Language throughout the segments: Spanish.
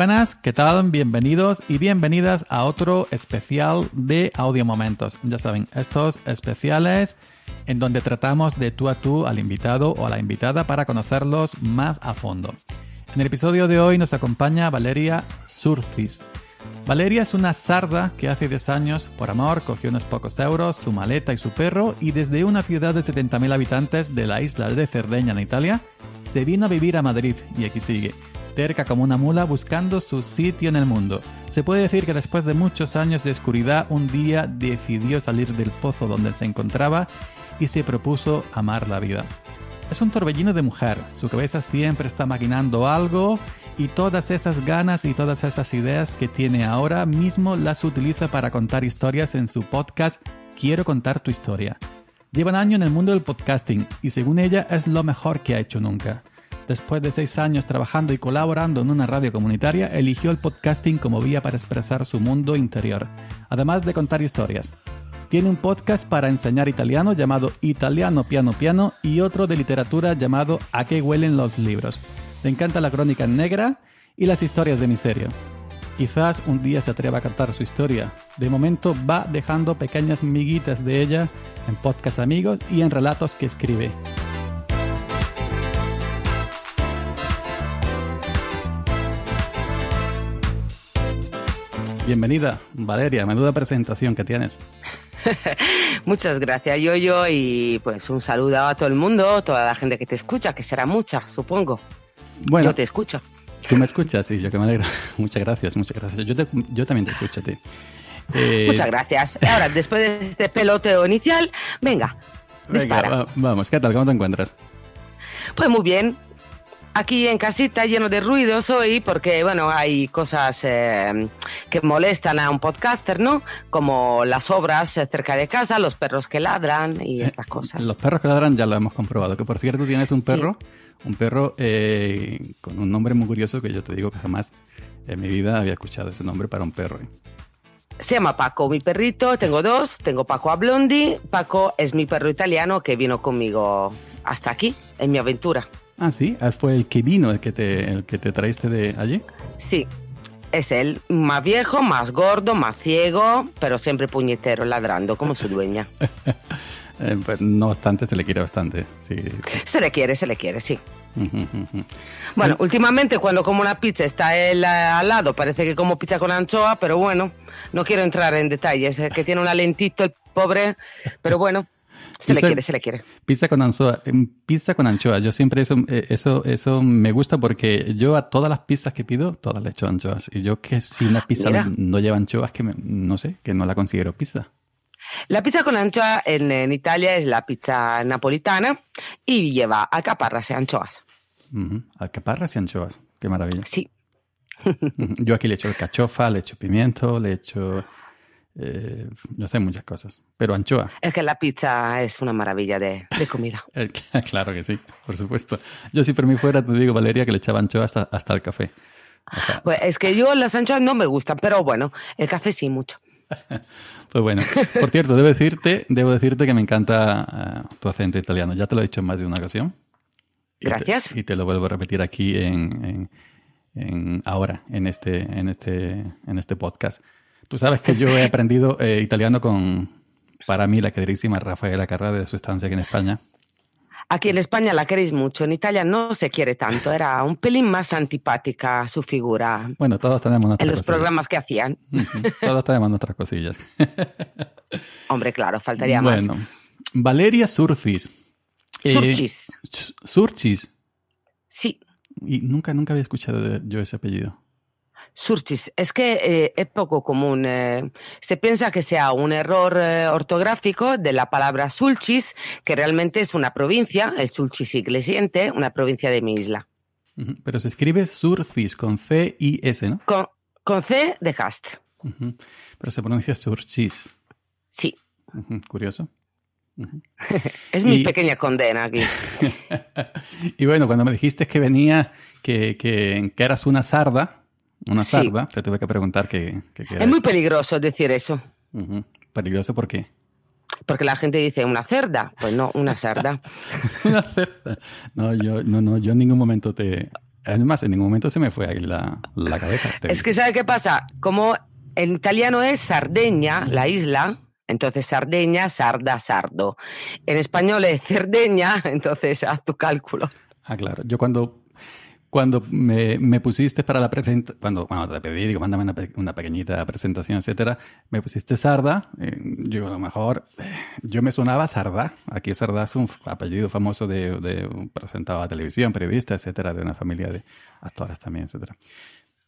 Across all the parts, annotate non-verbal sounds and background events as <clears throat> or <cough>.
buenas, ¿qué tal? Bienvenidos y bienvenidas a otro especial de Audio Momentos. Ya saben, estos especiales en donde tratamos de tú a tú al invitado o a la invitada para conocerlos más a fondo. En el episodio de hoy nos acompaña Valeria Surfis. Valeria es una sarda que hace 10 años, por amor, cogió unos pocos euros, su maleta y su perro y desde una ciudad de 70.000 habitantes de la isla de Cerdeña en Italia, se vino a vivir a Madrid y aquí sigue terca como una mula buscando su sitio en el mundo. Se puede decir que después de muchos años de oscuridad, un día decidió salir del pozo donde se encontraba y se propuso amar la vida. Es un torbellino de mujer, su cabeza siempre está maquinando algo y todas esas ganas y todas esas ideas que tiene ahora mismo las utiliza para contar historias en su podcast Quiero contar tu historia. Lleva un año en el mundo del podcasting y según ella es lo mejor que ha hecho nunca después de seis años trabajando y colaborando en una radio comunitaria, eligió el podcasting como vía para expresar su mundo interior, además de contar historias. Tiene un podcast para enseñar italiano llamado Italiano Piano Piano y otro de literatura llamado A qué huelen los libros. Le encanta la crónica negra y las historias de misterio. Quizás un día se atreva a cantar su historia. De momento va dejando pequeñas miguitas de ella en podcast amigos y en relatos que escribe. Bienvenida, Valeria, menuda presentación que tienes. <laughs> Muchas gracias, Yoyo, y pues un saludo a todo el mundo, toda la gente que te escucha, que será mucha, supongo. Bueno, yo te escucho. Tú me escuchas, y sí, yo que me alegro. <laughs> Muchas gracias, muchas gracias. Yo, te, yo también te escucho a ti. Eh, muchas gracias. Ahora, después de este peloteo inicial, venga, dispara. vamos, ¿qué tal? ¿Cómo te encuentras? Pues muy bien, aquí en casita lleno de ruidos hoy porque bueno hay cosas eh, que molestan a un podcaster no como las obras eh, cerca de casa los perros que ladran y estas cosas los perros que ladran ya lo hemos comprobado que por cierto tienes un perro un perro eh, con un nombre muy curioso que yo te digo que jamás en mi vida había escuchado ese nombre para un perro Se llama Paco, mi perrito. Tengo dos. Tengo Paco a Blondie. Paco es mi perro italiano que vino conmigo hasta aquí, en mi aventura. Ah, sí, ah, fue el que vino, el que te, el que te traíste de allí. Sí, es el más viejo, más gordo, más ciego, pero siempre puñetero, ladrando como su dueña. <laughs> Eh, pues, no obstante, se le quiere bastante. Sí. Se le quiere, se le quiere, sí. Bueno, últimamente cuando como una pizza está él eh, al lado, parece que como pizza con anchoa, pero bueno, no quiero entrar en detalles, eh, que tiene un alentito el pobre, pero bueno. Se la le quiere, se le quiere. Pizza con anchoa, em, pizza con anchoas. Yo siempre eso, eh, eso, eso me gusta porque yo a todas las pizzas que pido, todas le echo anchoas. Y yo que si una pizza no lleva anchoas, que no sé, que no la considero pizza. La pizza con anchoa en, Italia es la pizza napolitana y lleva alcaparras y anchoas. Acaparras y anchoas, qué maravilla. Sí. <laughs> Yo aquí le echo cachofa, le echo pimiento, le echo eh, sé muchas cosas, pero anchoa. Es que la pizza es una maravilla de, comida. <laughs> Eh, <laughs> claro que sí, por supuesto. Yo si por mí fuera, te digo, Valeria, que le echaba anchoa hasta, el café. Pues es que yo las anchoas no me gustan, pero bueno, el café sí mucho. <laughs> Pues bueno, por cierto, debo decirte, debo decirte que me encanta eh, tu acento italiano. Ya te lo he dicho en más de una ocasión. Gracias. Y te, lo vuelvo a repetir aquí ahora, en este, en este, en este podcast. Tú sabes que yo he aprendido eh, italiano con, para mí, la queridísima Rafaela Carrà de su estancia aquí en España. Aquí en España la queréis mucho, en Italia no se quiere tanto, era un pelín más antipática su figura. Bueno, todos tenemos nuestras En los programas que hacían. todos tenemos nuestras cosillas. <laughs> Hombre, claro, faltaría más. Bueno, Valeria Surcis. Eh, Surcis. Surcis. Sí. Y nunca, nunca había escuchado yo ese apellido. Surchis, es que eh, es poco común. Eh, se piensa que sea un error eh, ortográfico de la palabra Sulchis, que realmente es una provincia, el Sulchis Iglesiente, una provincia de mi isla. Pero se escribe Surcis con C y S, ¿no? Con, C de Cast. Pero se pronuncia Surchis. Sí. Curioso. <laughs> es mi pequeña condena aquí. <laughs> y bueno, cuando me dijiste que venía, que, que, que eras una sarda, una te tuve que preguntar qué, Es muy peligroso decir eso. ¿Peligroso por qué? Porque la gente dice una cerda. Pues no, una cerda. <laughs> una cerda. No, yo, no, no, yo en ningún momento te. Es más, en ningún momento se me fue ahí la, cabeza. Es que, ¿sabe qué pasa? Como en italiano es Sardeña, la isla, entonces Sardeña, sarda, sardo. En español es Cerdeña, <laughs> entonces haz tu cálculo. Ah, claro. Yo cuando cuando me, pusiste para la presentación, cuando, te pedí, digo, mándame una, pequeñita presentación, etcétera, me pusiste Sarda. Eh, yo a lo mejor, eh, yo me sonaba Sarda. Aquí Sarda es un apellido famoso de, de un presentador de televisión, periodista, etcétera, de una familia de actores también, etcétera.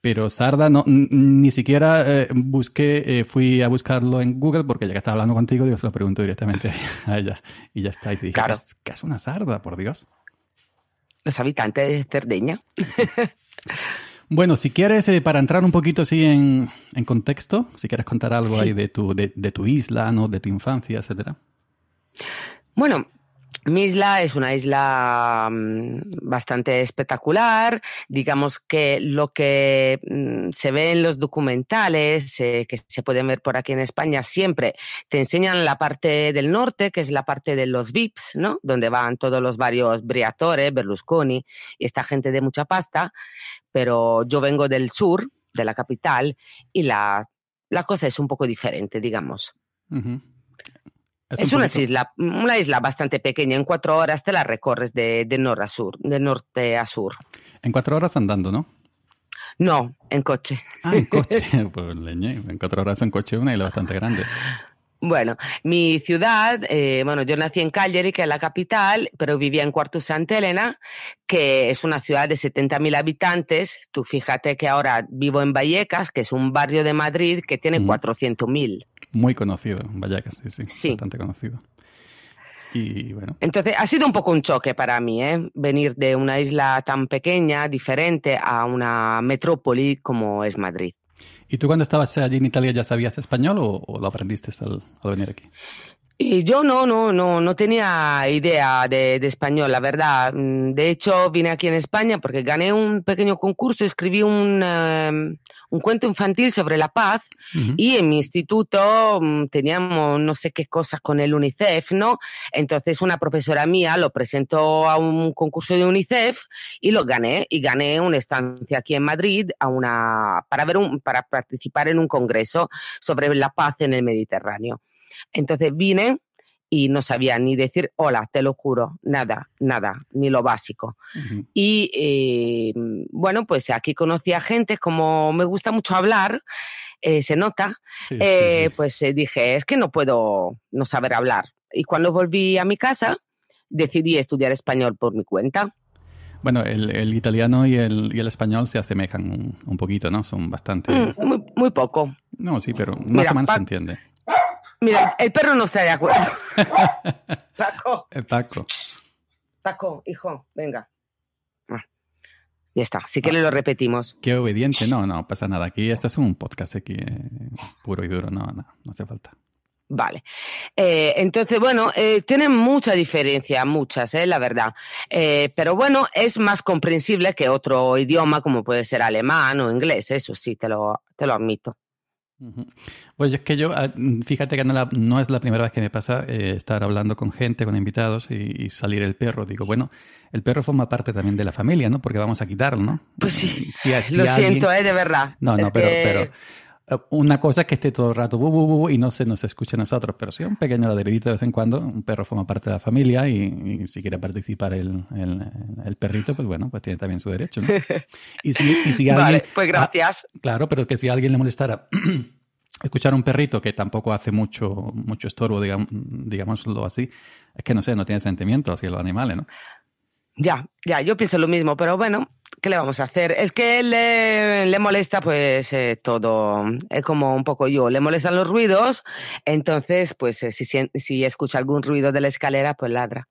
Pero Sarda, no, ni siquiera eh, busqué, fui a buscarlo en Google porque ya que estaba hablando contigo, digo, se lo pregunto directamente <laughs> a ella. Y ya está. Y te dije, ¿qué es una Sarda, por Dios? los habitantes de Cerdeña. <laughs> Bueno, si quieres, eh, para entrar un poquito así en, contexto, si quieres contar algo ahí de tu, de, tu isla, ¿no? de tu infancia, etcétera. Bueno, mi isla es una isla mm, bastante espectacular. Digamos que lo que mm, se ve en los documentales eh, que se pueden ver por aquí en España siempre te enseñan la parte del norte, que es la parte de los VIPs, ¿no? Donde van todos los varios Briatore, Berlusconi y esta gente de mucha pasta. Pero yo vengo del sur, de la capital, y la, la cosa es un poco diferente, digamos. Es, una, isla, una isla bastante pequeña. En cuatro horas te la recorres de, de, norte a sur, de norte a sur. En cuatro horas andando, ¿no? No, en coche. Ah, en coche. <laughs> pues leñe. En cuatro horas en coche, una isla bastante grande. Bueno, mi ciudad, eh, bueno, yo nací en Cagliari, que es la capital, pero vivía en Cuarto Santa Elena, que es una ciudad de 70.000 habitantes. Tú fíjate que ahora vivo en Vallecas, que es un barrio de Madrid que tiene 400.000. Muy conocido, Vallecas, sí, sí, Bastante conocido. Y bueno. Entonces ha sido un poco un choque para mí, ¿eh? venir de una isla tan pequeña, diferente, a una metrópoli como es Madrid. ¿Y tú cuando estabas allí en Italia ya sabías español o, lo aprendiste al venir aquí? yo no, no, no, no tenía idea de, español, la verdad. Mm, de hecho, vine aquí en España porque gané un pequeño concurso, escribí un, em, cuento infantil sobre la paz y en mi instituto mm, teníamos no sé qué cosas con el UNICEF, ¿no? Entonces una profesora mía lo presentó a un concurso de UNICEF y lo gané y gané una estancia aquí en Madrid para, ver un, para participar en un congreso sobre la paz en el Mediterráneo. Entonces vine y no sabía ni decir hola, te lo juro, nada, nada, ni lo básico. Y eh, bueno, pues aquí conocí a gente, como me gusta mucho hablar, eh, se nota, eh, pues dije, es que no puedo no saber hablar. Y cuando volví a mi casa, decidí estudiar español por mi cuenta. Bueno, el, italiano y el, y el, español se asemejan un, poquito, ¿no? Son bastante... Mm, muy, poco. No, sí, pero más o menos se entiende. Mira, el perro no está de acuerdo. <laughs> Paco. Eh, Paco. Paco, hijo, venga. Ah, ya está, sí que le lo ah, repetimos. Qué obediente, no, no pasa nada. Aquí esto es un podcast aquí, eh, puro y duro, no, no, hace falta. Vale. Eh, entonces, bueno, tiene tienen mucha diferencia, muchas, la verdad. pero bueno, es más comprensible que otro idioma como puede ser alemán o inglés, eso sí, te lo, te lo admito. Pues es que yo, ah, fíjate que no, no, es la primera vez que me pasa eh, estar hablando con gente, con invitados y, salir el perro. Digo, bueno, el perro forma parte también de la familia, ¿no? Porque vamos a quitarlo, ¿no? Pues sí. Lo siento, ¿eh? De verdad. No, no, pero, pero una cosa que esté todo el rato y no se nos escuche a nosotros, pero sí un pequeño ladridito de vez en cuando. Un perro forma parte de la familia y, si quiere participar el, perrito, pues bueno, pues tiene también su derecho. ¿no? <laughs> Y si, alguien, pues ah, gracias. claro, pero que si a alguien le molestara. <clears throat> escuchar a un perrito que tampoco hace mucho, mucho estorbo, digamos digámoslo así, es que no sé, no tiene sentimientos hacia los animales, ¿no? Ya, ya, yo pienso lo mismo, pero bueno, ¿qué le vamos a hacer? Es que le, le molesta pues eh, todo, es como un poco yo, le molestan los ruidos, entonces pues eh, si, si escucha algún ruido de la escalera, pues ladra.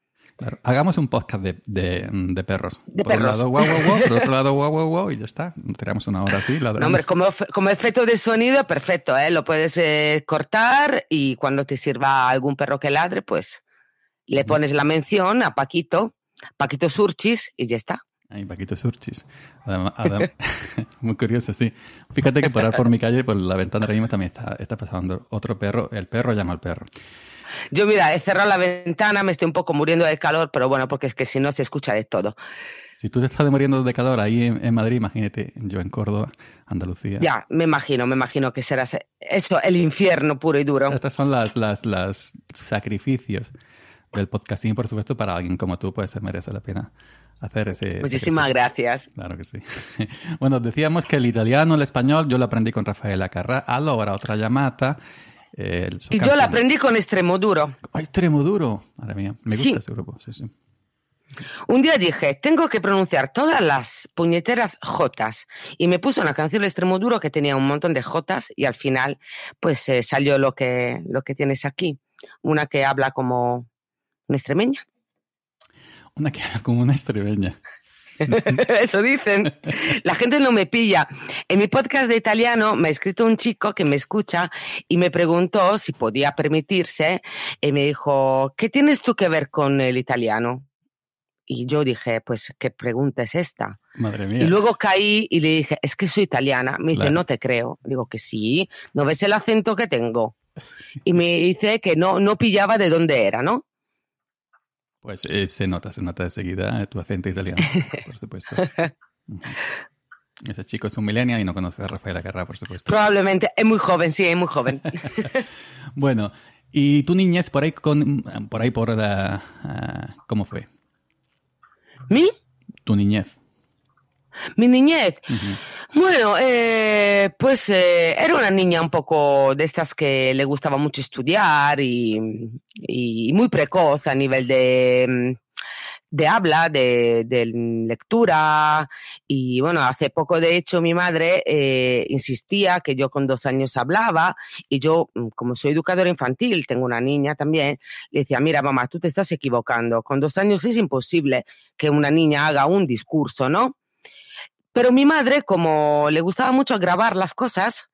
Hagamos un podcast de, de, de perros. por un lado, guau, guau, guau, por otro lado, guau, guau, guau, y ya está. Tiramos una hora así. hombre, como, efecto de sonido, perfecto, ¿eh? Lo puedes eh, cortar y cuando te sirva algún perro que ladre, pues le pones la mención a Paquito Paquito Surchis y ya está. Paquito Surchis. Además, <laughs> muy curioso, sí. Fíjate que parar por mi calle, por la ventana de mismo también está, pasando otro perro. El perro llama al perro. Yo, mira, he cerrado la ventana, me estoy un poco muriendo de calor, pero bueno, porque es que si no se escucha de todo. Si tú te estás muriendo de calor ahí en, Madrid, imagínate yo en Córdoba, Andalucía. Ya, me imagino, me imagino que será eso, el infierno puro y duro. estas son los las, las sacrificios el podcasting, por supuesto, para alguien como tú, pues ser merece la pena hacer ese. Muchísimas gracias. Claro que sí. <laughs> bueno, decíamos que el italiano, el español, yo lo aprendí con Rafaela Carrà. Ahora otra llamada. Eh, y yo lo aprendí con Extremoduro. Oh, Extremoduro, madre mía, me gusta ese grupo, sí, sí. Un día dije, tengo que pronunciar todas las puñeteras jotas. Y me puso una canción de extremo que tenía un montón de jotas y al final pues eh, salió lo que, lo que tienes aquí. Una que habla como una extremeña. Una que como una extremeña. <laughs> Eso dicen. La gente no me pilla. En mi podcast de italiano me ha escrito un chico que me escucha y me preguntó si podía permitirse y eh, me dijo, ¿qué tienes tú que ver con el italiano? Y yo dije, pues, ¿qué pregunta es esta? Madre mía. Y luego caí y le dije, es que soy italiana. Me dice, no te creo. Digo que sí, ¿no ves el acento que tengo? Y me dice que no, no pillaba de dónde era, ¿no? Pues eh, se nota, se nota de seguida eh, tu acento italiano, <laughs> por supuesto. Ese chico es un milenio y no conoce a Rafael Agarra, por supuesto. Probablemente, es muy joven, sí, es muy joven. <laughs> bueno, ¿y tu niñez por ahí, con, por ahí por la... Ah, ¿Cómo fue? ¿Mi? Tu niñez mi niñez. Bueno, eh, pues eh, era una niña un poco de estas que le gustaba mucho estudiar y, muy precoz a nivel de, mm, de habla, de, lectura. Y bueno, hace poco de hecho mi madre eh, insistía que yo con dos años hablaba y yo, mm, como soy educadora infantil, tengo una niña también, le decía, mira mamá, tú te estás equivocando, con dos años es imposible que una niña haga un discurso, ¿no? Pero mi madre, como le gustaba mucho grabar las cosas,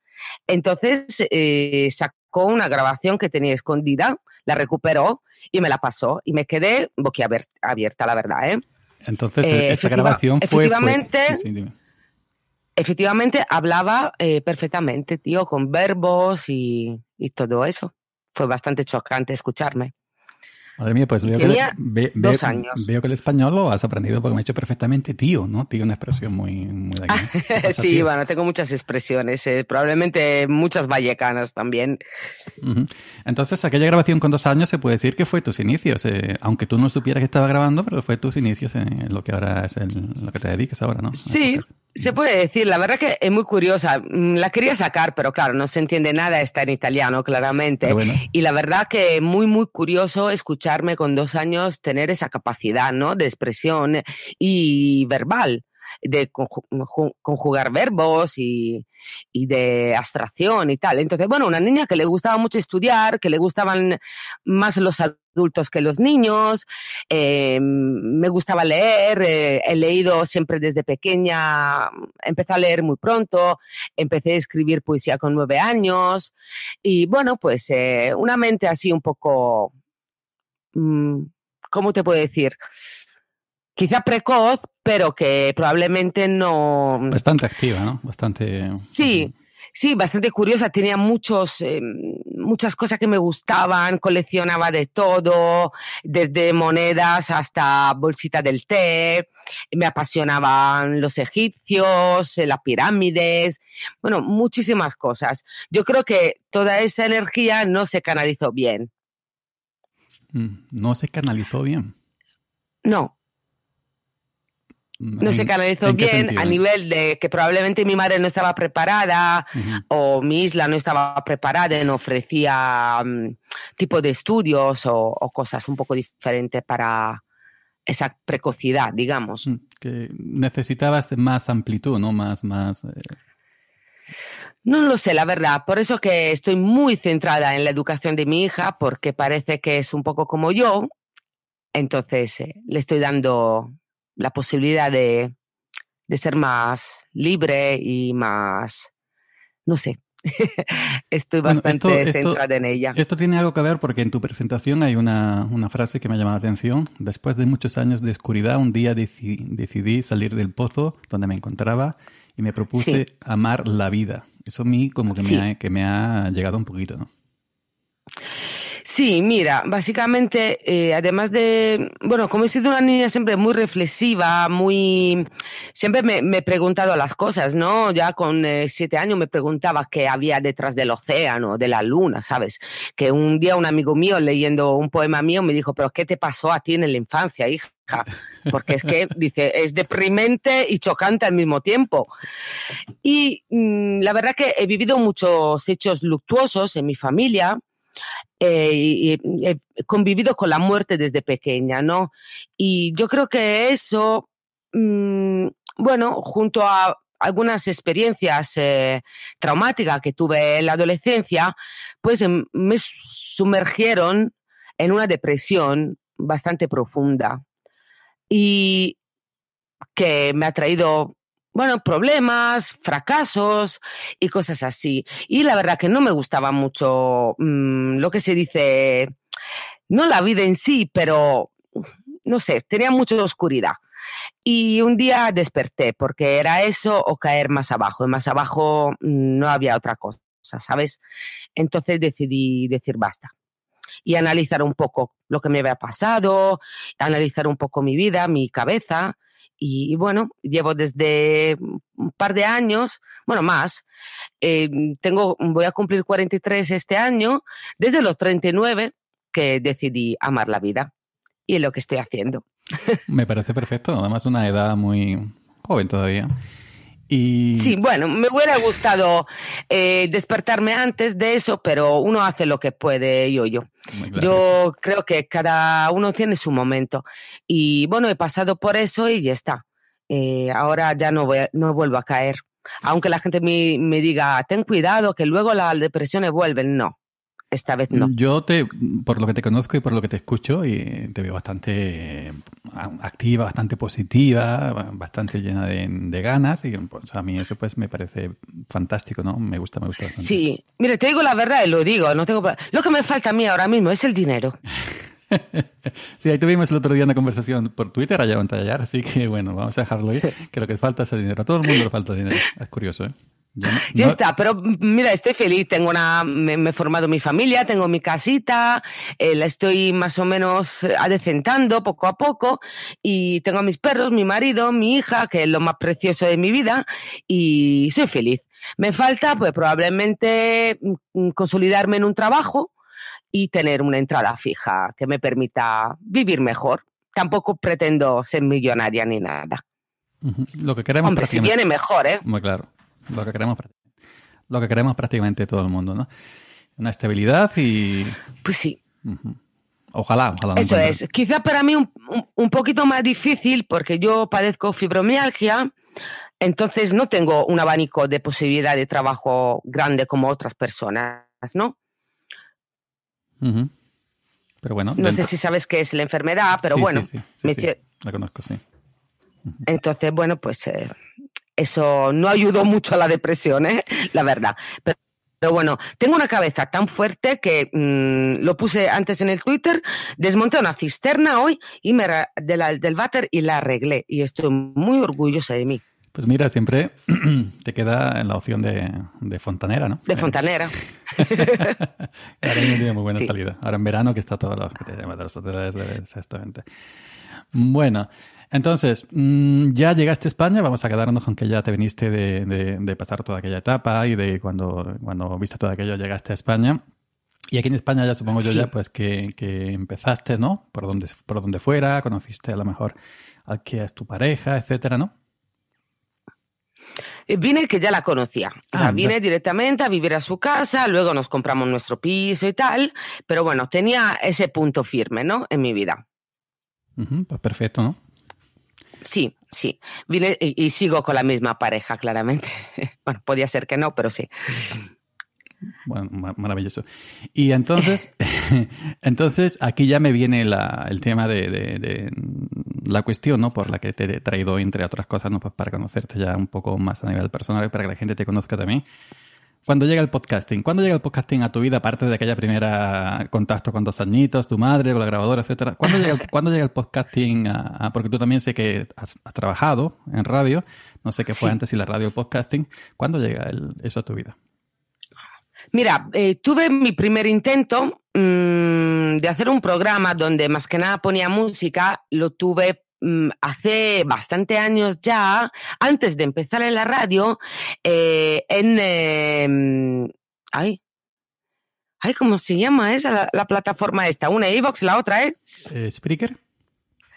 entonces eh, sacó una grabación que tenía escondida, la recuperó y me la pasó y me quedé boquiabierta, la verdad. ¿eh? Entonces, eh, e-, esa grabación fue... Efectivamente, efectivamente hablaba eh, perfectamente, tío, con verbos y todo eso. Fue bastante chocante escucharme. Madre mía, pues veo, que el, español lo has aprendido porque me ha hecho perfectamente tío, ¿no? Tío, una expresión muy... muy <laughs> sí, bueno, tengo muchas expresiones, eh, probablemente muchas vallecanas también. Entonces, aquella grabación con dos años se puede decir que fue tus inicios, eh, aunque tú no supieras que estaba grabando, pero fue tus inicios en lo que ahora es lo que te dedicas ahora, ¿no? Sí. Se puede decir, la verdad que es muy curiosa. Mm, la quería sacar, pero claro, no se entiende nada, está en italiano, claramente. Ah, y la verdad que es muy, muy curioso escucharme con dos años tener esa capacidad, ¿no? De expresión y verbal de conjugar verbos y, y, de abstracción y tal. Entonces, bueno, una niña que le gustaba mucho estudiar, que le gustaban más los adultos que los niños, eh, me gustaba leer, eh, he leído siempre desde pequeña, empecé a leer muy pronto, empecé a escribir poesía con nueve años y bueno, pues eh, una mente así un poco, mm, ¿cómo te puedo decir? Quizá precoz, pero que probablemente no... Mm, Bastante activa, ¿no? Bastante... Sí sí, bastante curiosa, tenía muchos, em, muchas cosas que me gustaban, coleccionaba de todo, desde monedas hasta bolsita del té, me apasionaban los egipcios, eh, las pirámides, bueno, muchísimas cosas. Yo creo que toda esa energía no se canalizó bien. Mm, no se canalizó bien. No, no se canalizó bien a nivel de que probablemente mi madre no estaba preparada o mi isla no estaba preparada, no ofrecía mm, tipo de estudios o, cosas un poco diferentes para esa precocidad, digamos. Mm, que necesitabas más amplitud, ¿no? Más, más. Eh. No lo sé, la verdad. Por eso que estoy muy centrada en la educación de mi hija, porque parece que es un poco como yo. Entonces, eh, le estoy dando la posibilidad de, ser más libre y más, no sé, <laughs> Estoy bastante centrada en ella. Esto tiene algo que ver porque en tu presentación hay una, frase que me ha llamado la atención. Después de muchos años de oscuridad, un día decidí salir del pozo donde me encontraba y me propuse amar la vida. Eso a mí como que, me, ha, que me ha llegado un poquito, ¿no? Sí, mira, básicamente, eh, además de, bueno, como he sido una niña siempre muy reflexiva, muy, siempre me, he preguntado las cosas, ¿no? Ya con eh, siete años me preguntaba qué había detrás del océano, de la luna, ¿sabes? Que un día un amigo mío leyendo un poema mío me dijo, pero ¿qué te pasó a ti en la infancia, hija? porque es que, dice, es deprimente y chocante al mismo tiempo. Y mm, la verdad que he vivido muchos hechos luctuosos en mi familia, He eh, eh, convivido con la muerte desde pequeña, ¿no? Y yo creo que eso, mm, bueno, junto a algunas experiencias eh, traumáticas que tuve en la adolescencia, pues em, me sumergieron en una depresión bastante profunda y que me ha traído bueno, problemas, fracasos y cosas así. Y la verdad que no me gustaba mucho mm, lo que se dice, no la vida en sí, pero no sé, tenía mucha oscuridad. Y un día desperté porque era eso o caer más abajo. Y más abajo mm, no había otra cosa, ¿sabes? Entonces decidí decir basta y analizar un poco lo que me había pasado, analizar un poco mi vida, mi cabeza y, bueno, llevo desde un par de años, bueno, más, eh, tengo, voy a cumplir 43 este año, desde los 39 que decidí amar la vida y lo que estoy haciendo. Me parece perfecto, además una edad muy joven todavía. Sí, bueno, me hubiera gustado eh, despertarme antes de eso, pero uno hace lo que puede, yo, yo. Yo creo que cada uno tiene su momento. Y bueno, he pasado por eso y ya está. Eh, ahora ya no, vuelvo a caer. Aunque la gente me diga, ten cuidado, que luego las depresiones vuelven. No, esta vez no. Yo, te, por lo que te conozco y por lo que te escucho, y te veo bastante eh, activa, bastante positiva, bastante llena de, ganas. Y pues, a mí eso pues me parece fantástico, ¿no? Me gusta, me gusta. Sí, mire, te digo la verdad y lo digo. No tengo... Lo que me falta a mí ahora mismo es el dinero. <laughs> Sí, ahí tuvimos el otro día una conversación por Twitter allá en Tallar, así que bueno, vamos a dejarlo ahí, <laughs> que lo que falta es el dinero. A todo el mundo le falta dinero. Es curioso, ¿eh? ya está, pero mira, estoy feliz, tengo una, me, he formado mi familia, tengo mi casita, eh, la estoy más o menos eh, adecentando poco a poco y tengo a mis perros, mi marido, mi hija, que es lo más precioso de mi vida y soy feliz. Me falta pues probablemente mm, mm, consolidarme en un trabajo y tener una entrada fija que me permita vivir mejor. Tampoco pretendo ser millonaria ni nada. Lo que queremos Hombre, si viene mejor, ¿eh? Muy claro. Lo que queremos, lo prácticamente todo el mundo, ¿no? Una estabilidad y... Pues sí. Ojalá, ojalá. Eso es. Quizá para mí un, un, poquito más difícil porque yo padezco fibromialgia, entonces no tengo un abanico de posibilidad de trabajo grande como otras personas, ¿no? Pero bueno. No sé si sabes qué es la enfermedad, pero bueno. Sí, sí, La conozco, sí. Entonces, bueno, pues eh, eso no ayudó mucho a la depresión, ¿eh? la verdad. Pero, bueno, tengo una cabeza tan fuerte que mm, lo puse antes en el Twitter, desmonté una cisterna hoy y me del váter y la arreglé. Y estoy muy orgullosa de mí. Pues mira, siempre <clears throat> te queda en la opción de, de fontanera, ¿no? De eh. fontanera. <laughs> Ahora en verano que está todo lo que te de las este Bueno, entonces, mm, ya llegaste a España, vamos a quedarnos con que ya te viniste de, pasar toda aquella etapa y de cuando, cuando viste todo aquello llegaste a España. Y aquí en España ya supongo yo ya pues que, empezaste, ¿no? Por donde, por donde fuera, conociste a lo mejor a que es tu pareja, etcétera, ¿no? Eh, vine que ya la conocía. O sea, ah, vine directamente a vivir a su casa, luego nos compramos nuestro piso y tal, pero bueno, tenía ese punto firme, ¿no? En mi vida. pues perfecto, ¿no? Sí, sí. y, sigo con la misma pareja, claramente. <laughs> bueno, podía ser que no, pero sí. Bueno, maravilloso. Y entonces, <laughs> entonces aquí ya me viene el tema de, la cuestión, ¿no? Por la que te he traído, entre otras cosas, ¿no? Pues para conocerte ya un poco más a nivel personal, para que la gente te conozca también. Cuando llega el podcasting, ¿cuándo llega el podcasting a tu vida, aparte de aquella primera contacto con dos añitos, tu madre, con la grabadora, etcétera? ¿Cuándo llega el, <laughs> podcasting? A, porque tú también sé que has, trabajado en radio, no sé qué fue antes, si la radio o el podcasting. ¿Cuándo llega eso a tu vida? Mira, eh, tuve mi primer intento mm, de hacer un programa donde más que nada ponía música, lo tuve Mm, hace bastante años ya, antes de empezar en la radio, eh, en... Em, ay, ¿cómo se llama esa la, plataforma esta? Una Evox, la otra, ¿eh? eh Spreaker.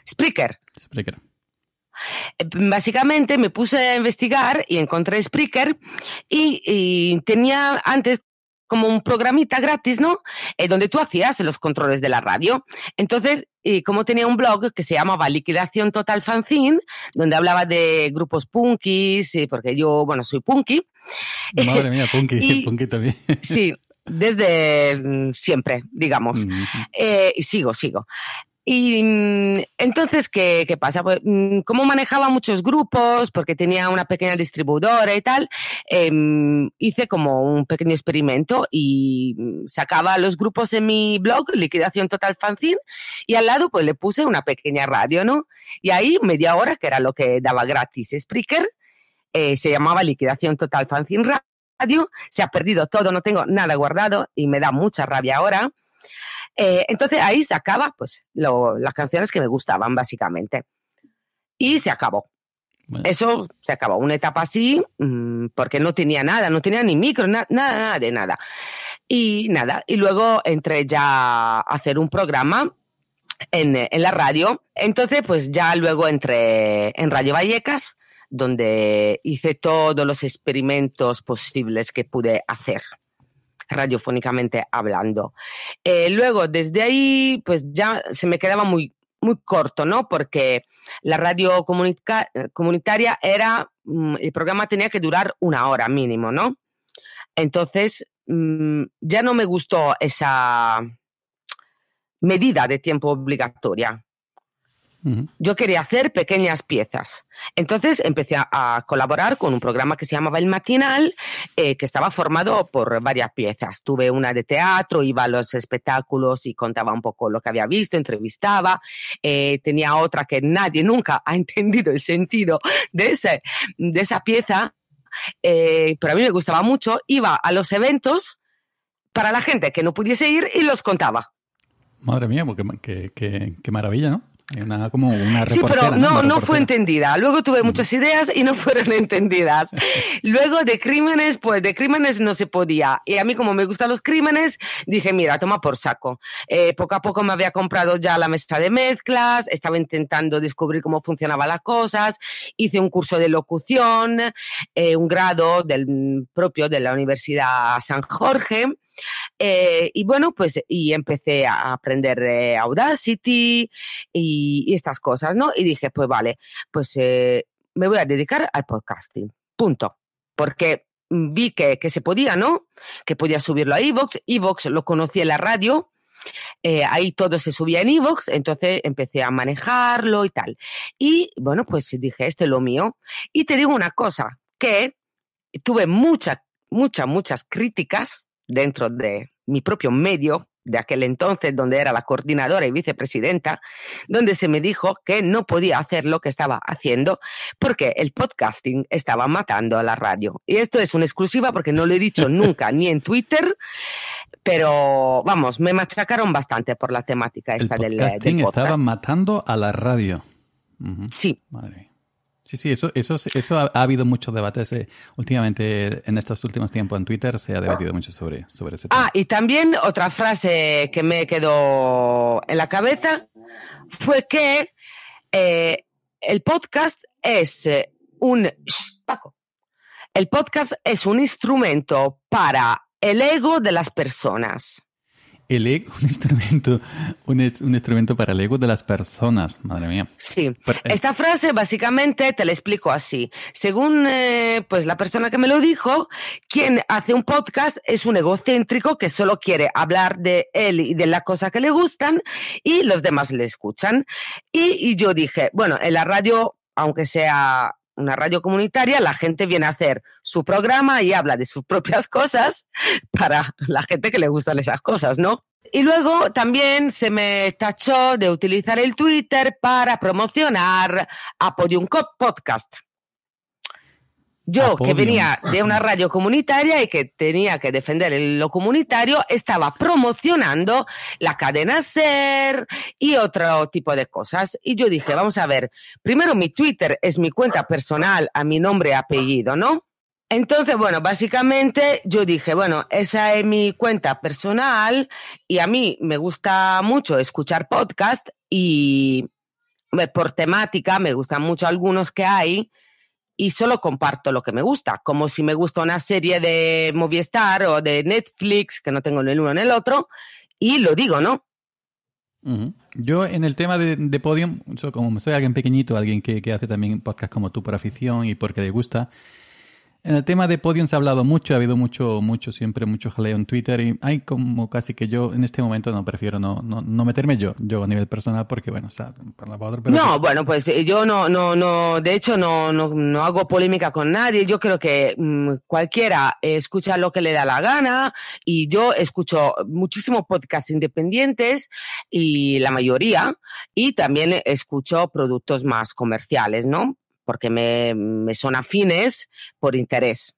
Spreaker. Eh, básicamente me puse a investigar y encontré Spreaker y tenía antes como un programita gratis, ¿no? En eh, donde tú hacías los controles de la radio. Entonces, eh, como tenía un blog que se llamaba Liquidación Total Fanzine, donde hablaba de grupos punkis, eh, porque yo, bueno, soy punky. Madre <laughs> mía, punky, punky también. Sí, desde mm, siempre, digamos. y sigo, sigo. Y mm, entonces, ¿qué, pasa? Pues, mm, como manejaba muchos grupos, porque tenía una pequeña distribuidora y tal, em, hice como un pequeño experimento y mm, sacaba los grupos en mi blog, Liquidación Total Fanzine, y al lado pues le puse una pequeña radio, ¿no? Y ahí media hora, que era lo que daba gratis Spreaker, eh, se llamaba Liquidación Total Fanzine Radio, se ha perdido todo, no tengo nada guardado y me da mucha rabia ahora. Eh, entonces ahí se acaba pues, las canciones que me gustaban, básicamente. Y se acabó. Eso se acabó. Una etapa así, mm, porque no tenía nada, no tenía ni micro, nada, nada de nada. Y nada. Y luego entré ya a hacer un programa en, eh, en, la radio. Entonces, pues ya luego entré en Radio Vallecas, donde hice todos los experimentos posibles que pude hacer radiofónicamente hablando. Eh, luego, desde ahí, pues ya se me quedaba muy, muy corto, ¿no? Porque la radio comunitaria era, mm, el programa tenía que durar una hora mínimo, ¿no? Entonces, mm, ya no me gustó esa medida de tiempo obligatoria. Yo quería hacer pequeñas piezas. Entonces empecé a, colaborar con un programa que se llamaba El Matinal, eh, que estaba formado por varias piezas. Tuve una de teatro, iba a los espectáculos y contaba un poco lo que había visto, entrevistaba. Eh, tenía otra que nadie nunca ha <laughs> entendido el sentido de, de esa pieza, eh, pero a mí me gustaba mucho. Iba a los eventos para la gente que no pudiese ir y los contaba. Madre mía, pues qué maravilla, ¿no? sí, pero no, no, fue entendida. Luego tuve mm. muchas ideas y no <laughs> fueron entendidas. Luego de crímenes, pues de crímenes no se podía. Y a mí como me gustan los crímenes, dije, mira, toma por saco. Eh, poco a poco me había comprado ya la mesa de mezclas, estaba intentando descubrir cómo funcionaban las cosas, hice un curso de locución, eh, un grado del mm, propio de la Universidad San Jorge eh, y bueno, pues y empecé a aprender eh, Audacity y, estas cosas, ¿no? Y dije, pues vale, pues eh, me voy a dedicar al podcasting, punto. Porque vi que, se podía, ¿no? Que podía subirlo a Evox. Evox lo conocí en la radio. ahí todo se subía en Evox, entonces empecé a manejarlo y tal. Y bueno, pues dije, este es lo mío. Y te digo una cosa, que tuve muchas, muchas, muchas críticas dentro de mi propio medio de aquel entonces, donde era la coordinadora y vicepresidenta, donde se me dijo que no podía hacer lo que estaba haciendo porque el podcasting estaba matando a la radio. Y esto es una exclusiva porque no lo he dicho <laughs> nunca, ni en Twitter, pero vamos, me machacaron bastante por la temática esta del podcasting. estaba matando a la radio. Sí. Madre. Sí, sí, eso, eso, eso ha, habido muchos debates últimamente, en estos últimos tiempos en Twitter se ha debatido mucho sobre, sobre ese tema. Ah, y también otra frase que me quedó en la cabeza fue que eh, el podcast es eh, un... Paco, el podcast es un instrumento para el ego de las personas el ego, <laughs> un instrumento, un, instrumento para el ego de las personas, madre mía. Sí, eh, esta frase básicamente te la explico así. Según eh, pues la persona que me lo dijo, quien hace un podcast es un egocéntrico que solo quiere hablar de él y de la cosa que le gustan y los demás le escuchan. y yo dije, bueno, en la radio aunque sea una radio comunitaria, la gente viene a hacer su programa y habla de sus propias <laughs> cosas para la gente que le gustan esas cosas, ¿no? Y luego también se me tachó de utilizar el Twitter para promocionar Apoyo un Podcast. Yo, que venía de una radio comunitaria y que tenía que defender lo comunitario, estaba promocionando la cadena SER y otro tipo de cosas. Y yo dije, vamos a ver, primero mi Twitter es mi cuenta personal a mi nombre y apellido, ¿no? Entonces, bueno, básicamente yo dije, bueno, esa es mi cuenta personal y a mí me gusta mucho escuchar podcast y por temática me gustan mucho algunos que hay y solo comparto lo que me gusta, como si me gusta una serie de Movistar o de Netflix, que no tengo ni el uno ni el otro, y lo digo, ¿no? Yo en el tema de, de Podium, como soy alguien pequeñito, alguien que, que hace también podcast como tú por afición y porque le gusta, en el tema de Podium se ha hablado mucho, ha habido mucho, mucho, siempre mucho jaleo en Twitter y hay como casi que yo en este momento no prefiero no, no, meterme yo, yo a nivel personal porque bueno, o sea, para la No, bueno, pues eh, yo no, no, no, de hecho no, no, no hago polémica con nadie, yo creo que mm, cualquiera escucha lo que le da la gana y yo escucho muchísimos podcasts independientes y la mayoría y también escucho productos más comerciales, ¿no? porque me, son afines por interés.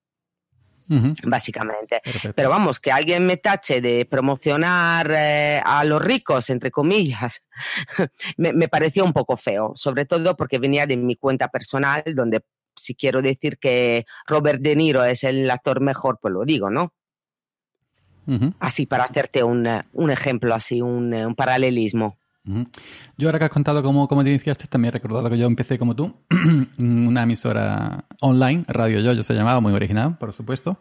básicamente. Pero vamos, que alguien me tache de promocionar eh, a los ricos, entre comillas, <laughs> me, me, pareció un poco feo, sobre todo porque venía de mi cuenta personal, donde si quiero decir que Robert De Niro es el actor mejor, pues lo digo, ¿no? Así, para hacerte un, ejemplo, así, un paralelismo. Yo ahora que has contado cómo, cómo te iniciaste, también he recordado que yo empecé como tú, <clears throat> una emisora online, Radio Yo, yo se llamaba, muy original, por supuesto,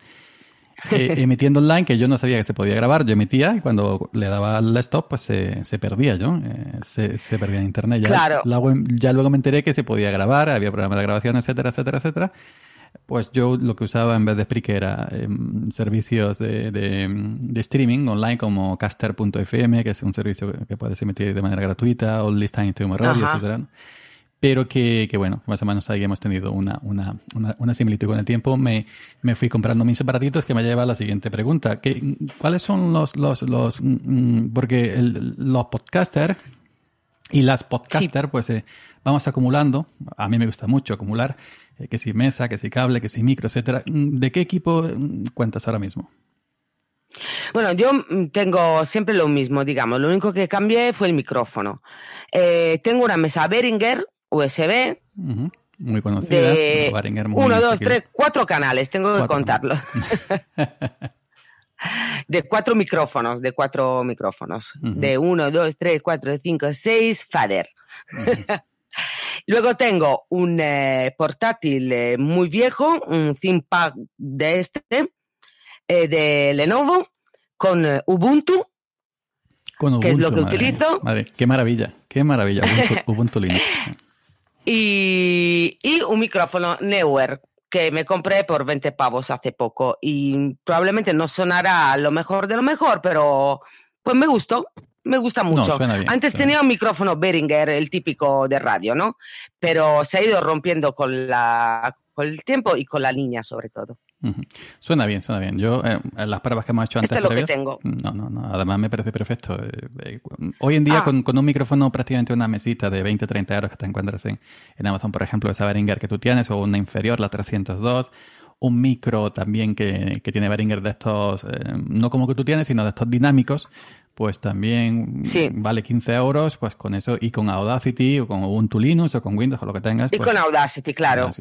eh, <laughs> emitiendo online, que yo no sabía que se podía grabar, yo emitía y cuando le daba al stop, pues se, se perdía yo, eh, se, se, perdía en internet. Ya, claro. ya luego me enteré que se podía grabar, había programas de grabación, etcétera, etcétera, etcétera. Pues yo lo que usaba en vez de Spreaker era em, servicios em, de, streaming online como caster.fm, que es un servicio que puedes emitir de manera gratuita, o Listening Time to Radio, etc. Pero que, bueno, más o menos ahí hemos tenido una, similitud con el tiempo. Me, fui comprando mis separatitos que me lleva a la siguiente pregunta. Que, ¿Cuáles son los... Mm, mm, porque los podcasters y las podcasters, pues... Eh, vamos acumulando, a mí me gusta mucho acumular eh, que si mesa, que si cable, que si micro, etcétera. Mm, ¿De qué equipo mm, cuentas ahora mismo? Bueno, yo mm, tengo siempre lo mismo, digamos. Lo único que cambié fue el micrófono. Eh, tengo una mesa Behringer USB. Muy conocida. uno, dos, tres, cuatro canales. Tengo que contarlos. <laughs> de cuatro micrófonos, de cuatro micrófonos. De uno, dos, tres, cuatro, cinco, seis, fader. Luego tengo un eh, portátil eh, muy viejo, un ThinkPad de este, eh, de Lenovo, con Ubuntu, con Ubuntu, que es lo que utilizo. qué maravilla, qué maravilla, <laughs> Ubuntu, Linux. Y, y, un micrófono newer que me compré por 20 pavos hace poco y probablemente no sonará lo mejor de lo mejor, pero pues me gustó me gusta mucho. Antes tenía un micrófono Behringer, el típico de radio, ¿no? Pero se ha ido rompiendo con, el tiempo y con la línea, sobre todo. Suena bien, suena bien. Yo, eh, eh, las pruebas que hemos hecho antes. tengo. Mm, no, no, no. Además, me parece perfecto. Eh, hoy en día, ah. con, un micrófono prácticamente una mesita de 20, 30 euros que te encuentras en, Amazon, por ejemplo, esa Behringer que tú tienes, o una inferior, la 302, un micro también que, tiene Behringer de estos, no como que tú tienes, sino de estos dinámicos, pues también vale 15 euros, pues con eso, y con Audacity o con Ubuntu Linux o con Windows o lo que tengas. Y pues con Audacity, claro.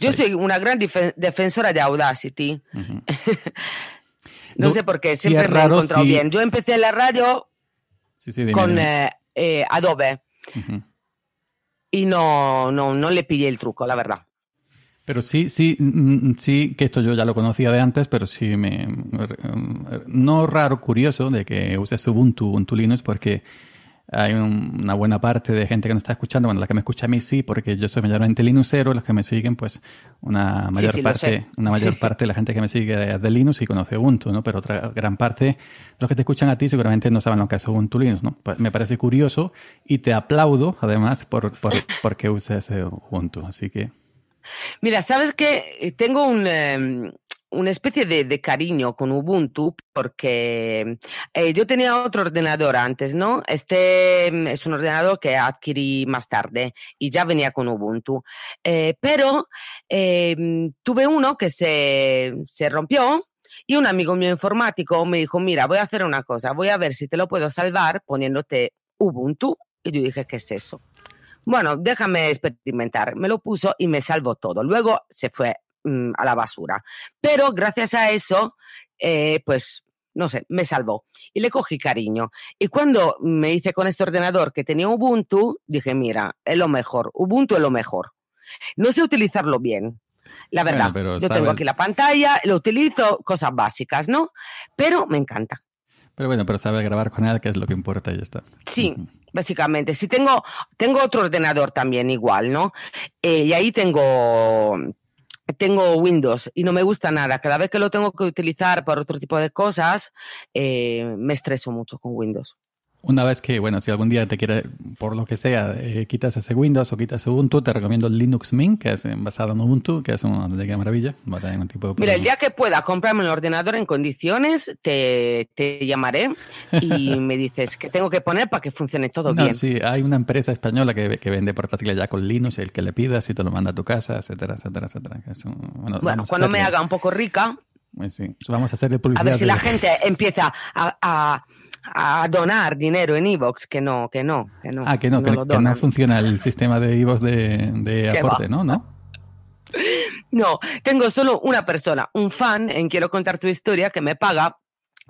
Yo soy una gran defensora de Audacity. <laughs> no, sé por qué, siempre me he encontrado bien. Yo empecé en la radio con eh, eh, Adobe. Y no, no, no le pillé el truco, la verdad. Pero sí, sí, mm, mm, sí, que esto yo ya lo conocía de antes, pero sí me. Mm, no raro, curioso de que uses Ubuntu, Ubuntu Linux, porque hay una buena parte de gente que no está escuchando, bueno, la que me escucha a mí sí, porque yo soy mayormente Linuxero, los que me siguen, pues una mayor, parte, una mayor <laughs> parte de la gente que me sigue es de Linux y conoce Ubuntu, ¿no? Pero otra gran parte de los que te escuchan a ti seguramente no saben lo que es Ubuntu Linux, ¿no? Pues, me parece curioso y te aplaudo, además, por, por <laughs> porque uses eh, Ubuntu, así que. Mira, sabes que eh, tengo em, una especie de, cariño con Ubuntu porque eh, yo tenía otro ordenador antes, ¿no? Este em, es un ordenador que adquirí más tarde y ya venía con Ubuntu. Eh, pero em, tuve uno que se, se rompió y un amigo mío informático me dijo, mira, voy a hacer una cosa, voy a ver si te lo puedo salvar poniéndote Ubuntu. Y yo dije, ¿qué es eso? Bueno, déjame experimentar. Me lo puso y me salvó todo. Luego se fue mm, a la basura. Pero gracias a eso, eh, pues no sé, me salvó y le cogí cariño. Y cuando me hice con este ordenador que tenía Ubuntu, dije, mira, es lo mejor, Ubuntu es lo mejor. No sé utilizarlo bien, la verdad. yo tengo aquí la pantalla, lo utilizo, cosas básicas, ¿no? Pero me encanta. Pero bueno, pero sabe grabar con él, que es lo que importa y ya está. Sí, básicamente. Si tengo, tengo otro ordenador también igual, ¿no? Eh, y ahí tengo tengo Windows y no me gusta nada. Cada vez que lo tengo que utilizar para otro tipo de cosas, eh, me estreso mucho con Windows. Una vez que, bueno, si algún día te quieres, por lo que sea, eh, quitas ese Windows o quitas Ubuntu, te recomiendo Linux Mint, que es eh, basado en Ubuntu, que es una de maravilla. Va Mira, el día que pueda comprarme un ordenador en condiciones, te, te llamaré y <laughs> me dices que tengo que poner para que funcione todo bien. Sí, hay una empresa española que, que, vende portátiles ya con Linux, el que le pidas y te lo manda a tu casa, etcétera, etcétera, etcétera. bueno, cuando me haga un poco rica. Pues sí, vamos a hacer de publicidad. A ver si la gente empieza a a donar dinero en Evox, que no, que no, que no. Ah, que no, que, no, funciona el sistema de Evox de, de <laughs> Aporte, ¿no? ¿no? <laughs> No, tengo solo una persona, un fan en Quiero Contar Tu Historia, que me paga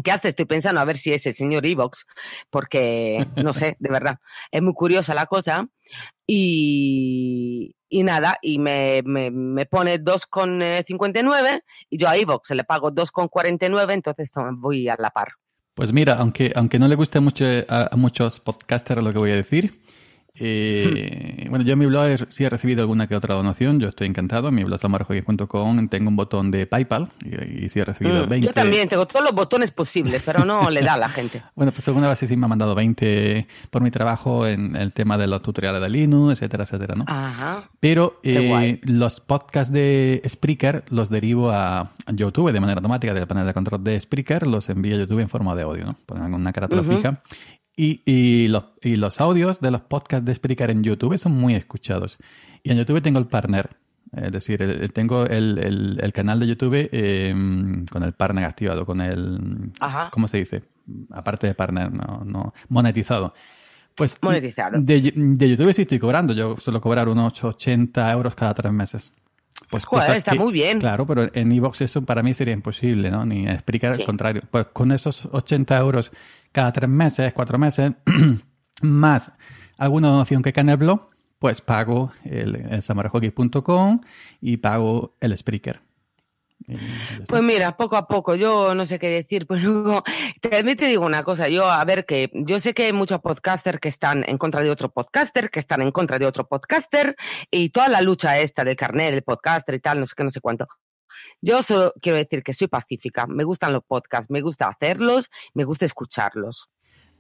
que hasta estoy pensando a ver si es el señor Evox, porque no sé, de verdad, es muy curiosa la cosa. Y, y nada, y me, me, me pone 2,59 eh, y yo a Evox le pago 2,49, entonces voy a la par. Pues mira, aunque, aunque no le guste mucho eh, a, a muchos podcasters lo que voy a decir, eh, bueno, yo en mi blog sí he recibido alguna que otra donación, yo estoy encantado. En mi blog samarjoaquín.com tengo un botón de PayPal y, sí he recibido 20. Mm, yo también tengo todos los botones posibles, pero no le da a la gente. <laughs> bueno, pues alguna vez sí me ha mandado 20 por mi trabajo en el tema de los tutoriales de Linux, etcétera, etcétera, ¿no? Ajá. Pero eh, los podcasts de Spreaker los derivo a YouTube de manera automática del panel de control de Spreaker, los envío a YouTube en forma de audio, ¿no? Ponen una carátula fija y, y, los, y, los, audios de los podcasts de Explicar en YouTube son muy escuchados. Y en YouTube tengo el partner. Es decir, tengo el, canal de YouTube em, con el partner activado, con el... ¿Cómo se dice? Aparte de partner, no, no monetizado. Pues monetizado. De, YouTube sí estoy cobrando. Yo suelo cobrar unos 80 euros cada tres meses. Pues, pues Joder, está muy bien. Claro, pero en iVoox eso para mí sería imposible, ¿no? Ni explicar al contrario. Pues con esos 80 euros cada tres meses, cuatro meses, <clears throat> más alguna donación que cae pues pago el, el y pago el Spreaker. Pues mira, poco a poco, yo no sé qué decir, <laughs> pues luego también te digo una cosa, yo a ver que yo sé que hay muchos podcasters que están en contra de otro podcaster, que están en contra de otro podcaster y toda la lucha esta del carnet, el podcaster y tal, no sé qué, no sé cuánto. Yo solo quiero decir que soy pacífica, me gustan los podcasts, me gusta hacerlos, me gusta escucharlos.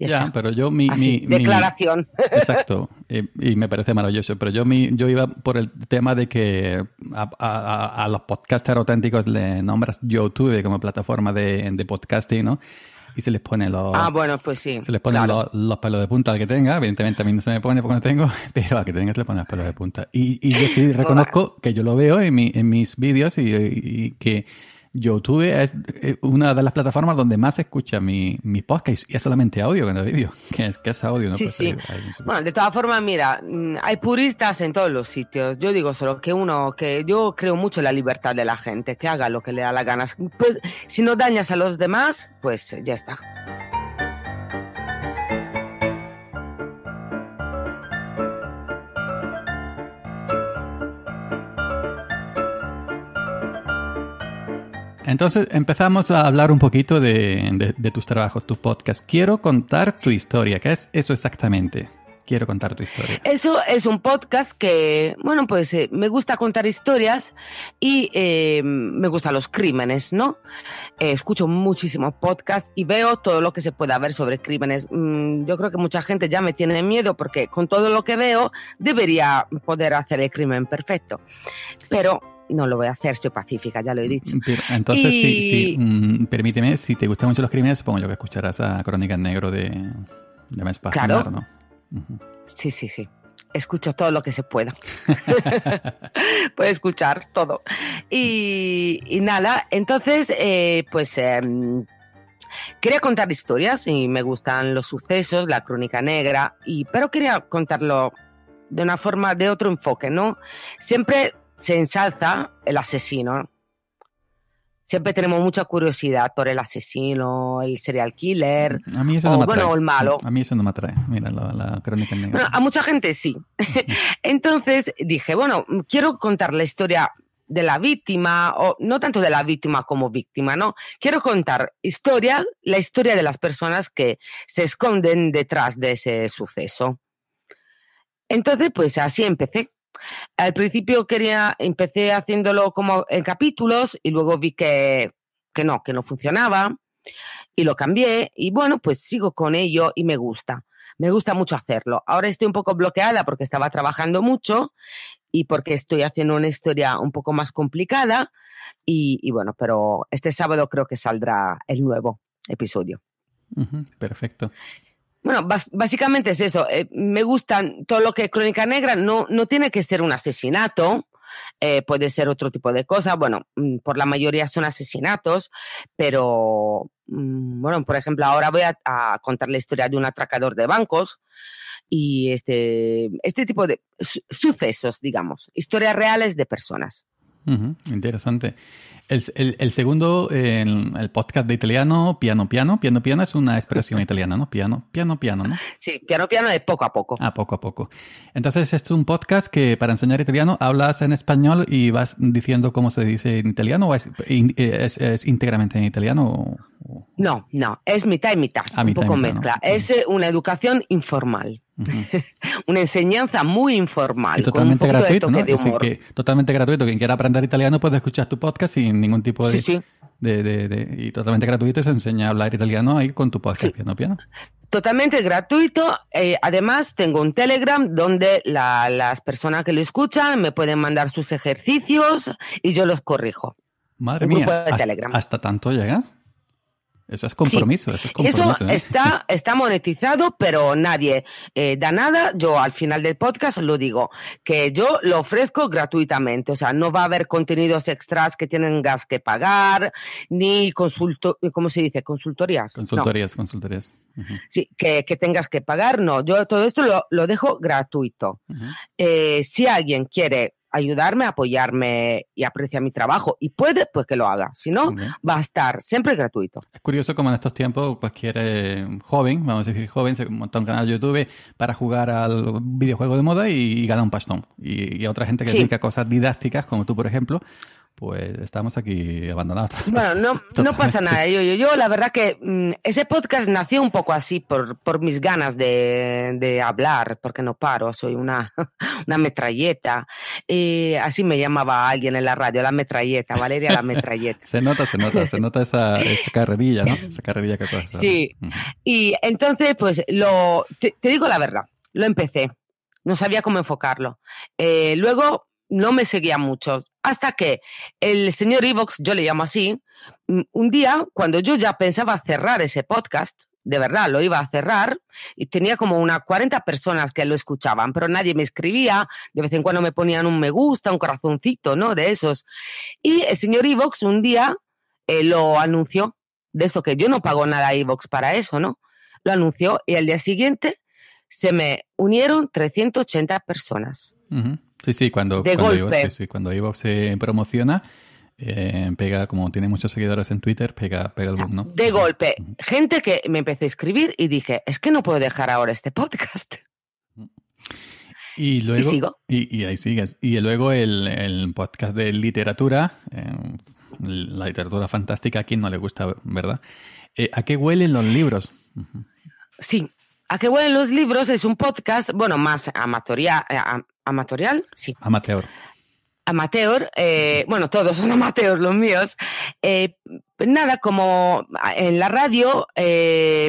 Ya, pero yo mi, declaración. <laughs> exacto, y, me parece maravilloso. Pero yo mi, yo iba por el tema de que a, los podcasters auténticos le nombras YouTube como plataforma de, de podcasting, ¿no? y se les pone los. Ah, bueno, pues sí. Se los, pelos de punta al que tenga. Evidentemente a mí no se me pone porque no tengo, <laughs> pero al que tenga se le pone los pelos de punta. Y, y yo sí <laughs> reconozco que yo lo veo en, mi, en mis vídeos y que YouTube es eh, una de las plataformas donde más se escucha mi, podcast y es solamente audio que no vídeo, <laughs> que es, que es audio. No sí, pues, sí. Bueno, de todas formas, mira, mm, hay puristas en todos los sitios. Yo digo solo que uno, que yo creo mucho en la libertad de la gente, que haga lo que le da la gana. Pues si no dañas a los demás, pues ya está. entonces empezamos a hablar un poquito de, tus trabajos, tu podcast. Quiero contar tu historia, ¿qué es eso exactamente? Quiero contar tu historia. Eso es un podcast que, bueno, pues eh, me gusta contar historias y eh, me gustan los crímenes, ¿no? Eh, escucho muchísimos podcasts y veo todo lo que se pueda ver sobre crímenes. Mm, yo creo que mucha gente ya me tiene miedo porque con todo lo que veo debería poder hacer el crimen perfecto. Pero no lo voy a hacer, soy pacífica, ya lo he mm, dicho. entonces, sí, sí mm, permíteme, si te gustan mucho los crímenes, supongo yo que escucharás a Crónica en Negro de, de Mes Claro. ¿no? Sí, sí, sí. Escucho todo lo que se pueda. <laughs> Puedo escuchar todo. Y, nada, entonces, eh, pues... Em, quería contar historias y me gustan los sucesos, la crónica negra, y, pero quería contarlo de una forma, de otro enfoque, ¿no? Siempre se ensalza el asesino. Siempre tenemos mucha curiosidad por el asesino, el serial killer, a mí eso no me atrae. bueno, el malo. A mí eso no me atrae, mira, la, crónica negra. a mucha gente sí. <laughs> Entonces dije, bueno, quiero contar la historia de la víctima, o no tanto de la víctima como víctima, ¿no? Quiero contar historia, la historia de las personas que se esconden detrás de ese suceso. Entonces, pues así empecé al principio quería, empecé haciéndolo como en capítulos y luego vi que, no, que no funcionaba y lo cambié y bueno, pues sigo con ello y me gusta. Me gusta mucho hacerlo. Ahora estoy un poco bloqueada porque estaba trabajando mucho y porque estoy haciendo una historia un poco más complicada y, bueno, pero este sábado creo que saldrá el nuevo episodio. perfecto. Bueno, básicamente es eso. Eh, me gustan todo lo que es Crónica Negra. No, no tiene que ser un asesinato. Eh, puede ser otro tipo de cosa. Bueno, mm, por la mayoría son asesinatos, pero mm, bueno, por ejemplo, ahora voy a, contar la historia de un atracador de bancos y este, este tipo de sucesos, digamos, historias reales de personas interesante. El, el, segundo, el, podcast de italiano, piano piano, piano piano es una expresión italiana, ¿no? Piano, piano piano, ¿no? Sí, piano piano es poco a poco. Ah, poco a poco. Entonces, este es un podcast que para enseñar italiano hablas en español y vas diciendo cómo se dice en italiano o es, eh, íntegramente en italiano. No, no, es mitad y mitad, ah, un poco mezcla. Es eh, una educación informal. <laughs> una enseñanza muy informal. Y totalmente gratuito, totalmente gratuito. Quien quiera aprender italiano puede escuchar tu podcast sin ningún tipo de... y totalmente gratuito se enseña a hablar italiano ahí con tu podcast Totalmente gratuito. Eh, además, tengo un Telegram donde las personas que lo escuchan me pueden mandar sus ejercicios y yo los corrijo. Madre mía, ¿hasta tanto llegas? Eso es compromiso, eso compromiso. ¿eh? Eso <laughs> está, monetizado, pero nadie eh, da nada. Yo al final del podcast lo digo, que yo lo ofrezco gratuitamente. O sea, no va a haber contenidos extras que tienen gas que pagar, ni consulto, ¿cómo se dice? Consultorías. Consultorías, consultorías. Sí, que, tengas que pagar, no. Yo todo esto lo, dejo gratuito. Eh, si alguien quiere ayudarme, apoyarme y apreciar mi trabajo y puede, pues que lo haga. Si no, va a estar siempre gratuito. Es curioso como en estos tiempos cualquier pues, joven, vamos a decir joven, se monta un canal de YouTube para jugar al videojuego de moda y, gana un pastón. Y, otra gente que dedica cosas didácticas, como tú, por ejemplo, pues estamos aquí abandonados. <laughs> Bueno, no, pasa nada. Yo, yo, yo, la verdad que mm, ese podcast nació un poco así por, mis ganas de, de, hablar, porque no paro, soy una, <laughs> una metralleta. así me llamaba alguien en la radio, la metralleta, Valeria la metralleta. <laughs> se nota, se nota, se nota esa, esa carrerilla, ¿no? Esa carrerilla que Sí, y entonces, pues, lo, te, digo la verdad, lo empecé no sabía cómo enfocarlo. Eh, luego no me seguía mucho. Hasta que el señor Evox, yo le llamo así, mm, un día, cuando yo ya pensaba cerrar ese podcast, de verdad lo iba a cerrar, y tenía como unas 40 personas que lo escuchaban, pero nadie me escribía, de vez en cuando me ponían un me gusta, un corazoncito, ¿no? De esos. Y el señor Evox un día eh, lo anunció, de eso que yo no pago nada a Evox para eso, ¿no? Lo anunció y al día siguiente se me unieron 380 personas. Sí, sí, cuando, cuando, se promociona, eh, pega, como tiene muchos seguidores en Twitter, pega, pega el boom, De golpe, gente que me empecé a escribir y dije, es que no puedo dejar ahora este podcast. Y luego. Y, sigo. y, ahí sigues. Y luego el, podcast de literatura, eh, la literatura fantástica, a quien no le gusta, ¿verdad? Eh, ¿A qué huelen los libros? Sí. ¿A qué huelen los libros? Es un podcast, bueno, más amatorial, amatorial, sí. Amateur. Amateur, eh, bueno, todos son <laughs> amateurs los míos. Eh, nada, como en la radio eh,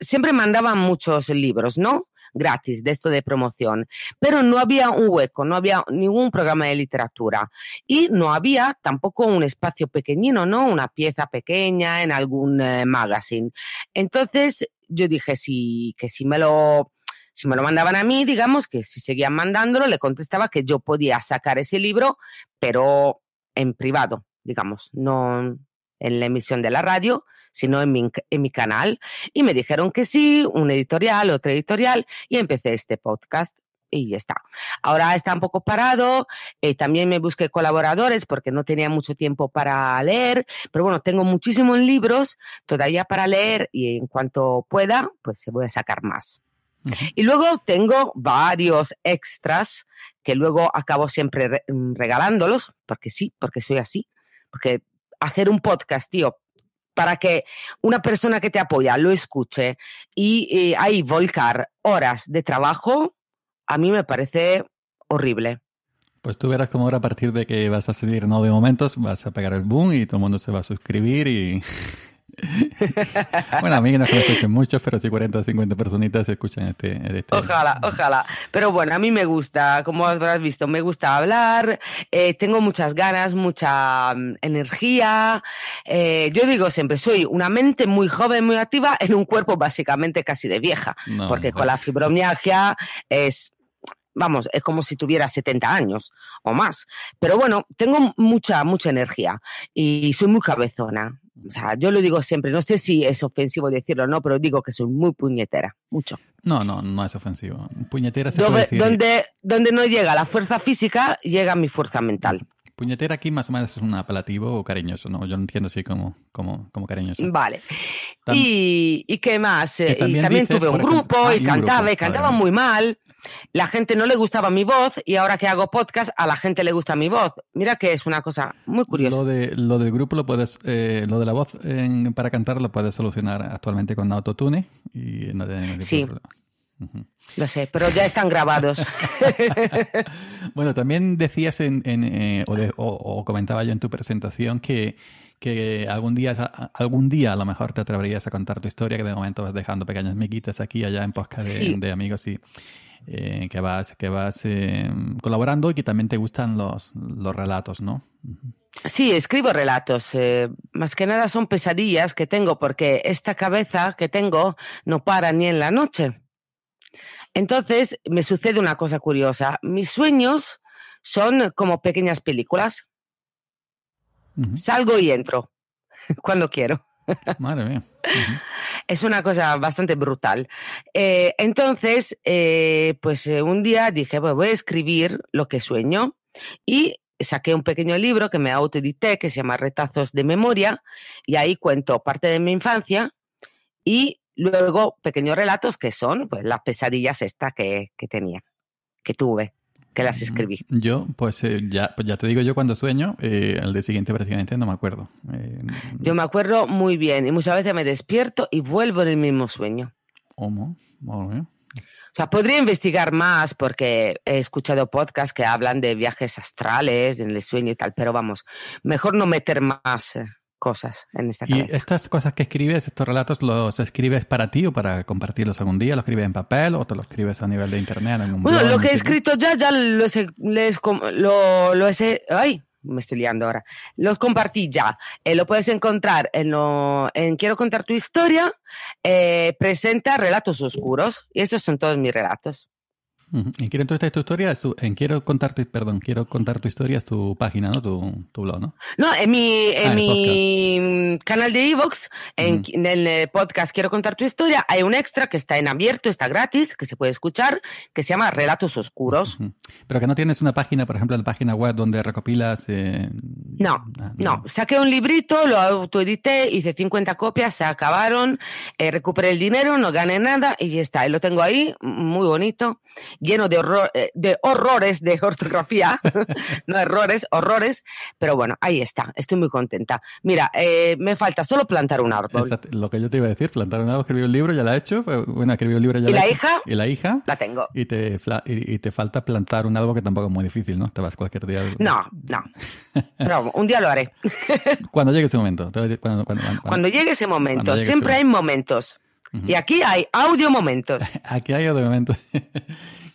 siempre mandaban muchos libros, ¿no? gratis de esto de promoción, pero no había un hueco, no había ningún programa de literatura y no había tampoco un espacio pequeñino, ¿no? Una pieza pequeña en algún magazine. Entonces yo dije sí, que si me lo si me lo mandaban a mí, digamos que si seguían mandándolo, le contestaba que yo podía sacar ese libro, pero en privado, digamos, no en la emisión de la radio, sino en mi, canal. Y me dijeron que sí, un editorial, otro editorial, y empecé este podcast y ya está. Ahora está un poco parado, eh, también me busqué colaboradores porque no tenía mucho tiempo para leer, pero bueno, tengo muchísimos libros todavía para leer y en cuanto pueda, pues se voy a sacar más. Y luego tengo varios extras que luego acabo siempre mm, regalándolos, porque sí, porque soy así, porque hacer un podcast, tío, para que una persona que te apoya lo escuche y ahí volcar horas de trabajo, a mí me parece horrible. Pues tú verás cómo ahora a partir de que vas a seguir no de momentos, vas a pegar el boom y todo el mundo se va a suscribir y... <laughs> <laughs> bueno, a mí no me escuchen muchos, pero si 40 o 50 personitas escuchan este, este, Ojalá, ojalá. Pero bueno, a mí me gusta, como habrás visto, me gusta hablar, eh, tengo muchas ganas, mucha mm, energía. Eh, yo digo siempre, soy una mente muy joven, muy activa, en un cuerpo básicamente casi de vieja, porque con la fibromialgia es vamos, es como si tuviera 70 años o más. Pero bueno, tengo mucha, mucha energía y soy muy cabezona yo lo digo siempre, no sé si es ofensivo decirlo o no, pero digo que soy muy puñetera, mucho. No, no, no es ofensivo. Puñetera donde, donde, donde no llega la fuerza física, llega mi fuerza mental. Puñetera aquí más o menos es un apelativo cariñoso, ¿no? Yo lo entiendo así como, como, como cariñoso. Vale. ¿Y, ¿Y, qué más? Eh, también, tuve un grupo, y un grupo y cantaba, y cantaba muy mal la gente no le gustaba mi voz y ahora que hago podcast a la gente le gusta mi voz. Mira que es una cosa muy curiosa. Lo, de, lo del grupo lo puedes, eh, lo de la voz para cantar lo puedes solucionar actualmente con autotune y no tiene ningún sí. Lo sé, pero ya están grabados. <laughs> bueno, también decías en, eh, o, comentaba yo en tu presentación que, que, algún día algún día a lo mejor te atreverías a contar tu historia, que de momento vas dejando pequeñas miguitas aquí allá en podcast de, de amigos y eh, que vas, que vas em, colaborando y que también te gustan los, los relatos, ¿no? Sí, escribo relatos. Eh, más que nada son pesadillas que tengo porque esta cabeza que tengo no para ni en la noche. Entonces me sucede una cosa curiosa. Mis sueños son como pequeñas películas. Salgo y entro <laughs> cuando quiero. Madre mía. Es una cosa bastante brutal. Eh, entonces, eh, pues eh, un día dije, voy a escribir lo que sueño y saqué un pequeño libro que me autoedité que se llama Retazos de Memoria y ahí cuento parte de mi infancia y luego pequeños relatos que son pues, las pesadillas estas que tenía, que tuve que las escribí. Yo, pues, eh, ya, pues, ya te digo, yo cuando sueño, eh, al día siguiente prácticamente no me acuerdo. Eh, yo me acuerdo muy bien y muchas veces me despierto y vuelvo en el mismo sueño. ¿Cómo? O sea, podría investigar más porque he escuchado podcasts que hablan de viajes astrales, en el sueño y tal, pero vamos, mejor no meter más. Eh cosas en esta cabeza. ¿Y estas cosas que escribes, estos relatos, los escribes para ti o para compartirlos algún día? ¿Los escribes en papel o te los escribes a nivel de internet? En un bueno, lo que he escrito ya, ya lo, he... lo, ay, me estoy liando ahora. Los compartí ya. Eh, lo puedes encontrar en, lo, Quiero contar tu historia. Eh, presenta relatos oscuros. Y esos son todos mis relatos. En quiero tu historia, en quiero contar tu perdón, quiero contar tu historia tu página, ¿no? Tu, tu blog, ¿no? No, en mi, ah, mi canal de Evox, en, el podcast Quiero contar tu historia, hay un extra que está en abierto, está gratis, que se puede escuchar, que se llama Relatos Oscuros. Pero que no tienes una página, por ejemplo, la página web donde recopilas. Eh, no, no, Saqué un librito, lo autoedité, hice 50 copias, se acabaron, eh, recuperé el dinero, no gané nada y ya está. Y lo tengo ahí, muy bonito lleno de, horror, eh, de horrores de ortografía, <laughs> no errores, horrores, pero bueno, ahí está, estoy muy contenta. Mira, eh, me falta solo plantar un árbol. lo que yo te iba a decir, plantar un árbol, escribir un libro, ya la he hecho, bueno, escribir un libro ya ¿Y la, hija? Y la hija. La tengo. Y te, y, te falta plantar un árbol que tampoco es muy difícil, ¿no? Te vas cualquier día. No, no. pero un día lo haré. <laughs> cuando llegue ese momento. Cuando, llegue ese momento, siempre hay momentos. Y aquí hay audio momentos. <laughs> aquí hay audio momentos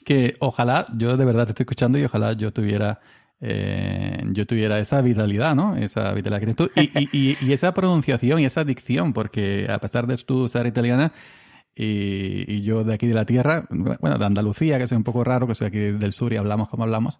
que ojalá, yo de verdad te estoy escuchando y ojalá yo tuviera, eh, yo tuviera esa vitalidad, ¿no? Esa vitalidad que tienes tú y, esa pronunciación y esa dicción, porque a pesar de tú ser italiana y, yo de aquí de la tierra, bueno, de Andalucía, que soy un poco raro, que soy aquí del sur y hablamos como hablamos,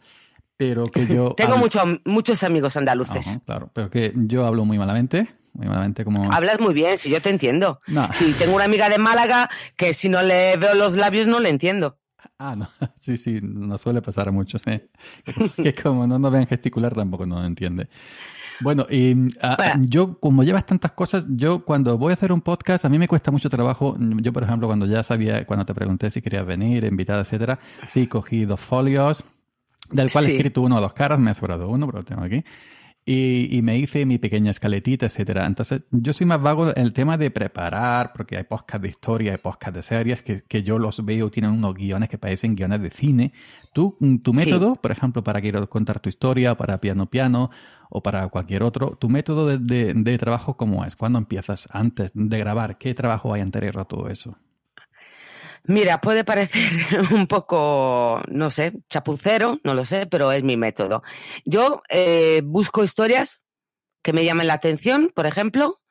pero que yo... <laughs> Tengo muchos amigos andaluces. claro, pero que yo hablo muy malamente. Muy malamente como... Hablas muy bien, si yo te entiendo. Si tengo una amiga de Málaga que si no le veo los labios no le entiendo. Ah, no, <laughs> sí, sí, no suele pasar a muchos, ¿eh? <laughs> que como no nos ven gesticular tampoco no entiende. Bueno, y mm, ah, yo como llevas tantas cosas, yo cuando voy a hacer un podcast, a mí me cuesta mucho trabajo, mm, yo por ejemplo cuando ya sabía, cuando te pregunté si querías venir, invitada, etcétera, sí, cogí dos folios, del cual he escrito uno a dos caras, me ha sobrado uno, pero lo tengo aquí. Y, me hice mi pequeña escaletita, etcétera. Entonces, yo soy más vago en el tema de preparar, porque hay podcast de historia, hay podcast de series que, yo los veo, tienen unos guiones que parecen guiones de cine. Tú, mm, tu método, por ejemplo, para quiero contar tu historia, para piano piano o para cualquier otro, tu método de, de trabajo, ¿cómo es? ¿Cuándo empiezas? ¿Antes de grabar? ¿Qué trabajo hay anterior a todo eso? Mira, puede parecer <laughs> un poco, no sé, chapucero, no lo sé, pero es mi método. Yo eh, busco historias que me llamen la atención, por ejemplo,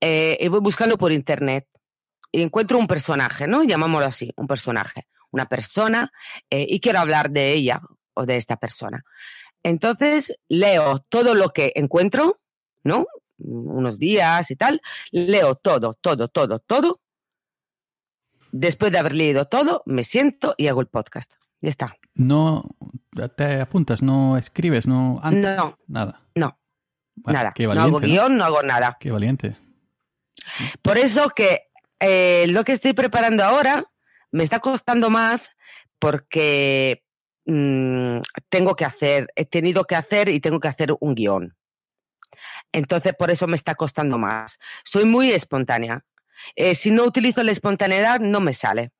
eh, y voy buscando por internet. Y encuentro un personaje, ¿no? Llamámoslo así, un personaje, una persona, eh, y quiero hablar de ella o de esta persona. Entonces leo todo lo que encuentro, ¿no? Unos días y tal, leo todo, todo, todo, todo, después de haber leído todo, me siento y hago el podcast. Ya está. No te apuntas, no escribes, no nada. No, nada. no hago guión, ¿no? hago nada. Qué valiente. Por eso que eh, lo que estoy preparando ahora me está costando más porque mm, tengo que hacer, he tenido que hacer y tengo que hacer un guión. Entonces, por eso me está costando más. Soy muy espontánea. Eh, si no utilizo la espontaneidad, no me sale.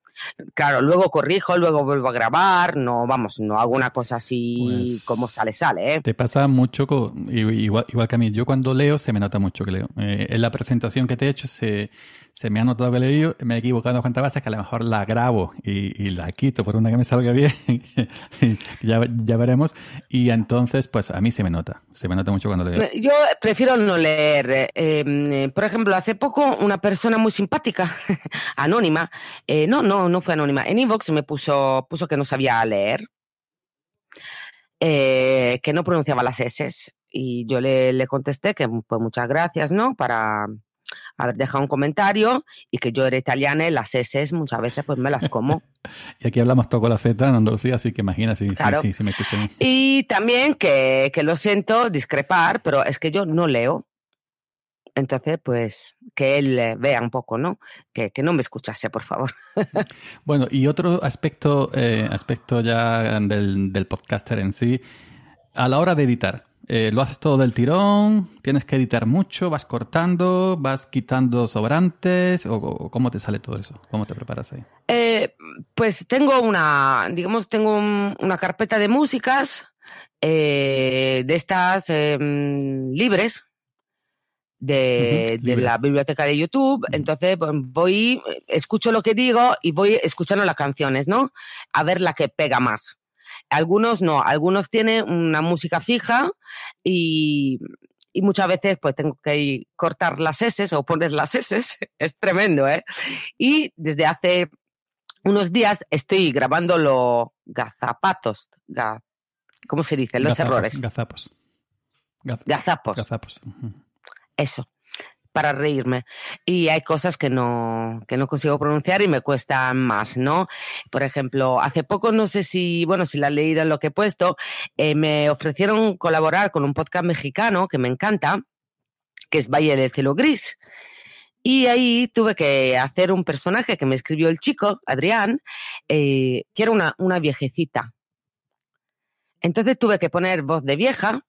Claro, luego corrijo, luego vuelvo a grabar, no, vamos, no hago una cosa así pues como sale, sale. ¿eh? Te pasa mucho, igual, que a mí, yo cuando leo se me nota mucho que leo. Eh, en la presentación que te he hecho se, se me ha notado que he me he equivocado en cuántas veces que a lo mejor la grabo y, la quito por una que me salga bien, <laughs> ya, veremos. Y entonces, pues a mí se me nota, se me nota mucho cuando leo. Yo prefiero no leer. Eh, em, por ejemplo, hace poco una persona muy simpática, <laughs> anónima, eh, no, no, no fue anónima, en Inbox me puso, puso que no sabía leer, eh, que no pronunciaba las S. Y yo le, le contesté que pues muchas gracias, ¿no? Para haber dejado un comentario y que yo era italiana y las S muchas veces pues me las como. <laughs> y aquí hablamos todo con la Z en Andalucía, así que imagina si, me escuchan. Y también que, lo siento discrepar, pero es que yo no leo. Entonces, pues que él eh, vea un poco, ¿no? Que, no me escuchase, por favor. <laughs> bueno, y otro aspecto, eh, aspecto ya del podcaster en sí, a la hora de editar. Eh, lo haces todo del tirón, tienes que editar mucho, vas cortando, vas quitando sobrantes, o, cómo te sale todo eso, cómo te preparas ahí. Eh, pues tengo una, digamos, tengo una carpeta de músicas eh, de estas em, libres, de, la biblioteca de YouTube. Entonces pues, voy, escucho lo que digo y voy escuchando las canciones, ¿no? A ver la que pega más. Algunos no, algunos tienen una música fija y, muchas veces pues tengo que cortar las S o poner las S, <laughs> es tremendo, ¿eh? Y desde hace unos días estoy grabando los gazapatos, ¿cómo se dice? Los errores. Gazapos. gazapos. Gazapos. Eso para reírme. Y hay cosas que no, que no consigo pronunciar y me cuestan más, ¿no? Por ejemplo, hace poco, no sé si, bueno, si la he leído en lo que he puesto, eh, me ofrecieron colaborar con un podcast mexicano que me encanta, que es Valle del Cielo Gris. Y ahí tuve que hacer un personaje que me escribió el chico, Adrián, eh, que era una viejecita. Entonces tuve que poner voz de vieja,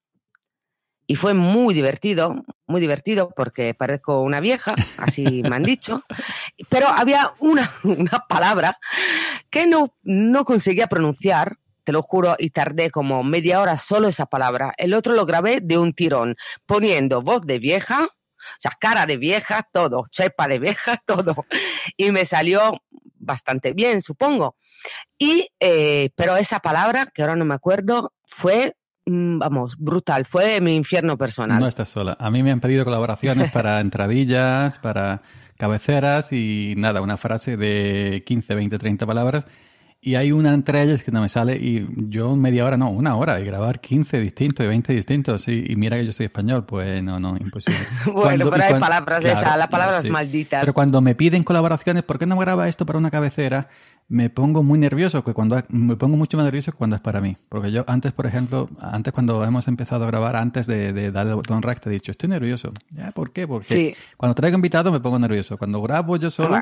y fue muy divertido, muy divertido porque parezco una vieja, así me han dicho, <laughs> pero había una, palabra que no, no conseguía pronunciar, te lo juro, y tardé como media hora solo esa palabra. El otro lo grabé de un tirón, poniendo voz de vieja, o sea, cara de vieja, todo, chepa de vieja, <laughs> todo. Y me salió bastante bien, supongo. Eh, pero esa palabra, que ahora no me acuerdo, fue Mm, vamos, brutal. Fue mi infierno personal. No estás sola. A mí me han pedido colaboraciones para <laughs> entradillas, para cabeceras y nada, una frase de 15, 20, 30 palabras. Y hay una entre ellas que no me sale y yo media hora, no, una hora, y grabar 15 distintos y 20 distintos. Y, mira que yo soy español, pues no, no, imposible. <laughs> bueno, pero hay palabras esas, las palabras malditas. Pero cuando me piden colaboraciones, ¿por qué no graba esto para una cabecera? me pongo muy nervioso, que cuando me pongo mucho más nervioso cuando es para mí. Porque yo antes, por ejemplo, antes cuando hemos empezado a grabar, antes de, darle el botón rack, te he dicho, estoy nervioso. ¿Por qué? Porque cuando traigo invitados me pongo nervioso. Cuando grabo yo solo,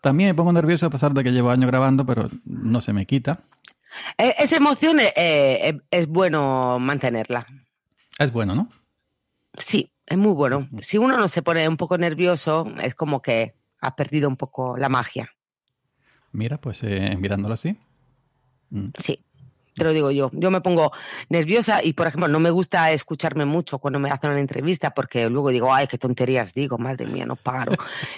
también me pongo nervioso a pesar de que llevo años grabando, pero no se me quita. E, esa emoción eh, eh, es, bueno mantenerla. Es bueno, ¿no? Sí, es muy bueno. Mm. Si uno no se pone un poco nervioso, es como que ha perdido un poco la magia. Mira, pues eh, mirándolo así. Mm. Sí, te lo digo yo. Yo me pongo nerviosa y, por ejemplo, no me gusta escucharme mucho cuando me hacen una entrevista porque luego digo, ay, qué tonterías digo, madre mía, no paro.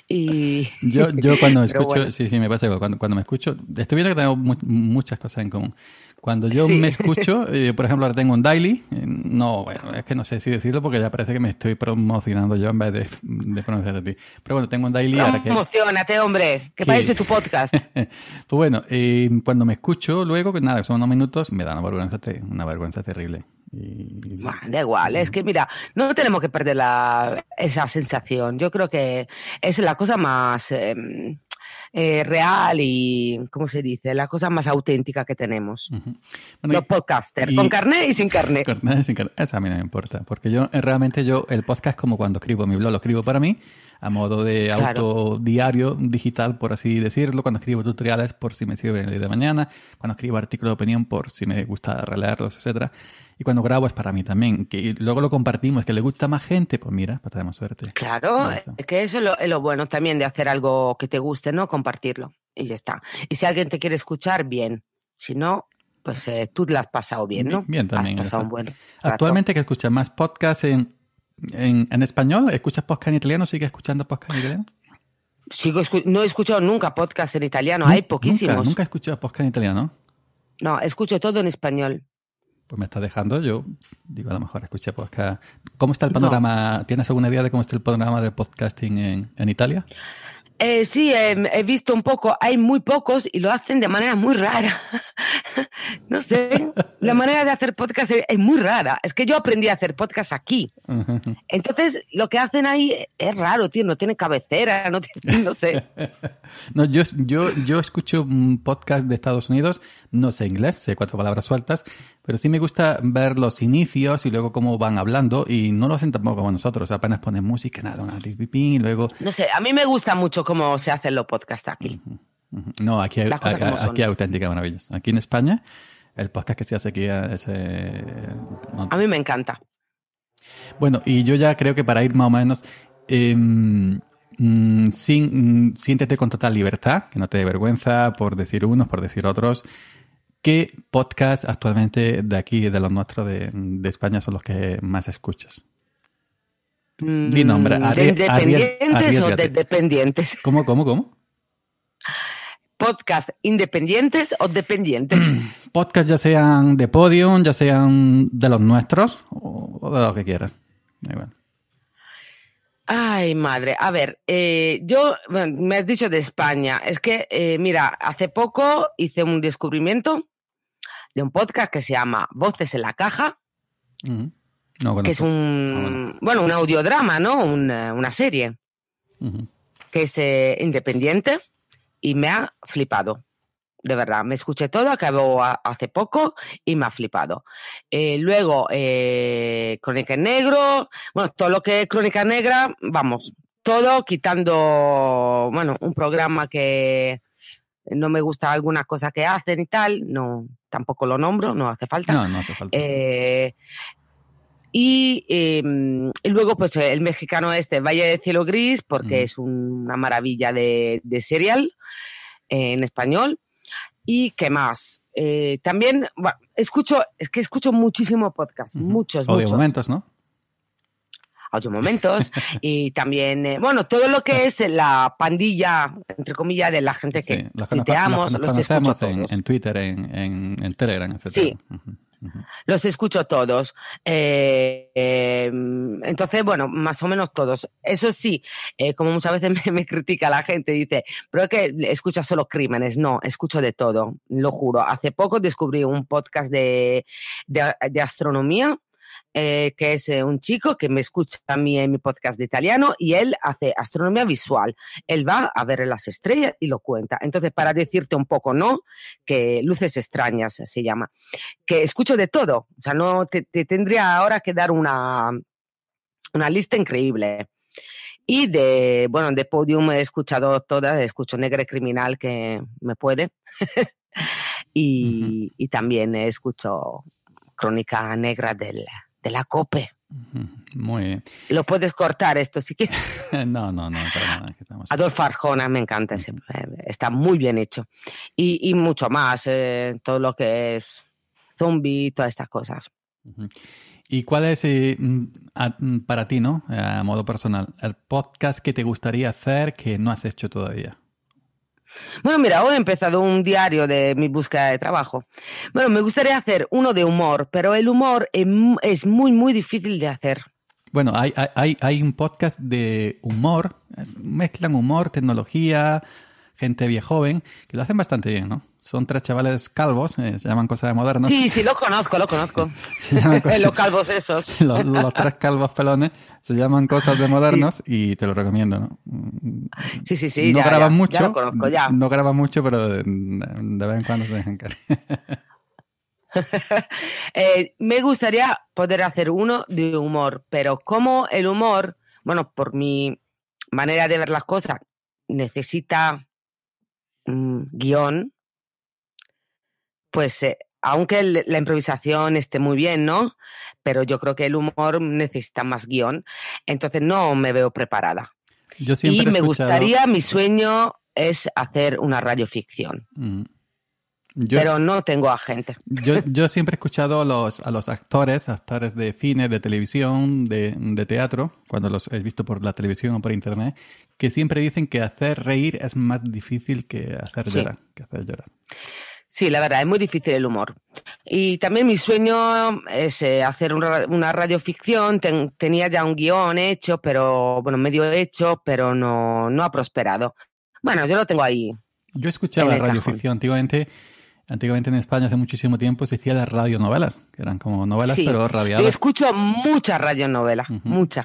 Y... <laughs> yo, yo cuando <laughs> escucho, sí, sí, me pasa igual. Cuando, me escucho, estoy viendo que tengo muchas cosas en común. Cuando yo me escucho, <laughs> eh, por ejemplo ahora tengo un daily, eh, no, bueno, es que no sé si decirlo porque ya parece que me estoy promocionando yo en vez de, pronunciar a ti. Pero bueno, tengo un daily ahora que... Promocionate, hombre, que parece tu podcast. <laughs> pues bueno, y eh, cuando me escucho luego, que nada, son unos minutos, me da una vergüenza, una vergüenza terrible. Y... da igual, es que mira, no tenemos que perder la, esa sensación. Yo creo que es la cosa más... Em, eh, real y, ¿cómo se dice? La cosa más auténtica que tenemos. Los podcasters, con carnet y sin carnet. Con y sin carnet. Eso a mí no me importa, porque yo eh, realmente yo el podcast como cuando escribo mi blog, lo escribo para mí, a modo de auto diario digital, por así decirlo, cuando escribo tutoriales por si me sirve de mañana, cuando escribo artículos de opinión por si me gusta releerlos, etcétera. Y cuando grabo es para mí también. Que luego lo compartimos, que le gusta más gente, pues mira, para pues tenemos suerte. Claro, es que eso es lo, bueno también de hacer algo que te guste, ¿no? Compartirlo. Y ya está. Y si alguien te quiere escuchar, bien. Si no, pues tú eh, tú la has pasado bien, ¿no? Bien, también. Has pasado Actualmente que escuchas más podcasts en en, español? ¿Escuchas podcast en italiano? ¿Sigues escuchando podcast en italiano? Sigo no he escuchado nunca podcast en italiano, hay poquísimos. Nunca, he escuchado podcast en italiano. No, escucho todo en español. Pues me está dejando, yo digo, a lo mejor escuché podcast. ¿Cómo está el panorama? ¿Tienes alguna idea de cómo está el panorama de podcasting en, en Italia? Eh, sí, em, he visto un poco, hay muy pocos y lo hacen de manera muy rara. <laughs> no sé, la manera de hacer podcast es, muy rara. Es que yo aprendí a hacer podcast aquí. Entonces, lo que hacen ahí es raro, tío, no tiene cabecera, no, sé. <laughs> no, yo, yo, yo escucho un podcast de Estados Unidos, no sé inglés, sé cuatro palabras sueltas, pero sí me gusta ver los inicios y luego cómo van hablando y no lo hacen tampoco como nosotros, apenas ponen música, nada, nada, y luego... No sé, a mí me gusta mucho cómo se hacen los podcasts aquí. No, aquí, hay aquí auténtica Aquí en España, el podcast que se hace aquí es... Eh, a mí me encanta. Bueno, y yo ya creo que para ir más o menos... Em, mm, sin, mm, siéntete con total libertad, que no te dé vergüenza por decir unos, por decir otros. ¿Qué podcast actualmente de aquí, de los nuestros de, España, son los que más escuchas? Di mm, nombre. independientes o de dependientes? ¿Cómo, cómo, cómo? Podcast independientes o dependientes. <clears throat> Podcast ya sean de podium, ya sean de los nuestros o de lo que quieras. Igual. Ay, madre. A ver, eh, yo me has dicho de España. Es que, eh, mira, hace poco hice un descubrimiento de un podcast que se llama Voces en la Caja. que es un, bueno. un audiodrama, ¿no? Eh, una, serie que es eh, independiente y me ha flipado. De verdad, me escuché todo, acabó hace poco y me ha flipado. Eh, luego, Crónica en Negro, bueno, todo lo que es Crónica Negra, vamos, todo quitando, bueno, un programa que no me gusta algunas cosas que hacen y tal, no, tampoco lo nombro, no hace falta. Eh, em, y, luego, pues el mexicano este, Valle de Cielo Gris, porque es una maravilla de, serial eh, en español. ¿Y qué más? Eh, también escucho, es que escucho muchísimo podcast, muchos, muchos. momentos, ¿no? audio momentos <laughs> y también, eh, bueno, todo lo que es la pandilla, entre comillas, de la gente que, sí, los los, escucho en, Twitter, en, Telegram, etc. Sí. Los escucho todos. Eh, em, entonces, bueno, más o menos todos. Eso sí, eh, como muchas veces <laughs> me, critica la gente, dice, pero es que escuchas solo crímenes. No, escucho de todo, lo juro. Hace poco descubrí un podcast de, de astronomía eh, que es eh, un chico que me escucha a mí en mi podcast de italiano y él hace astronomía visual. Él va a ver las estrellas y lo cuenta. Entonces, para decirte un poco, ¿no? Que luces extrañas se llama. Que escucho de todo. O sea, no te, tendría ahora que dar una, una lista increíble. Y de, bueno, de Podium he escuchado todas, escucho Negre Criminal que me puede. <laughs> y, y, también escucho Crónica Negra del, de la COPE. Muy bien. Lo puedes cortar esto si quieres. <laughs> no, no, no. Adolfo Arjona me encanta, ese, eh, está muy bien hecho. Y, mucho más, eh, todo lo que es zombie, todas estas cosas. ¿Y cuál es eh, mm, mm, para ti, ¿no? a modo personal, el podcast que te gustaría hacer que no has hecho todavía? Bueno, mira, hoy he empezado un diario de mi búsqueda de trabajo. Bueno, me gustaría hacer uno de humor, pero el humor em, es muy, muy difícil de hacer. Bueno, hay, hay un podcast de humor, mezclan humor, tecnología, gente viejoven, joven, que lo hacen bastante bien, ¿no? Son tres chavales calvos, eh, se llaman cosas de modernos. Sí, sí, lo conozco, lo conozco. <laughs> <laughs> los calvos esos. <laughs> los, tres calvos pelones se llaman cosas de modernos y te lo recomiendo, ¿no? Sí, sí, sí. No graban mucho. Ya lo conozco, ya. No graban mucho, pero de, vez en cuando se dejan caer. Eh, me gustaría poder hacer uno de humor, pero como el humor, bueno, por mi manera de ver las cosas, necesita guión, pues eh, aunque la improvisación esté muy bien, ¿no? Pero yo creo que el humor necesita más guión, entonces no me veo preparada. Yo siempre y me gustaría, mi sueño es hacer una radioficción. ficción. Mm pero no tengo agente. Yo, <laughs> yo siempre he escuchado a los, a los actores, actores de cine, de televisión, de, de, teatro, cuando los he visto por la televisión o por internet, que siempre dicen que hacer reír es más difícil que hacer llorar. Que hacer llorar. Sí, la verdad, es muy difícil el humor. Y también mi sueño es eh, hacer una radioficción. tenía ya un guión hecho, pero bueno, medio hecho, pero no, no ha prosperado. Bueno, yo lo tengo ahí. Yo escuchaba radioficción antiguamente Antiguamente en España, hace muchísimo tiempo, se hacían las radionovelas, que eran como novelas, pero radiadas. Yo escucho muchas radionovela, novelas, muchas.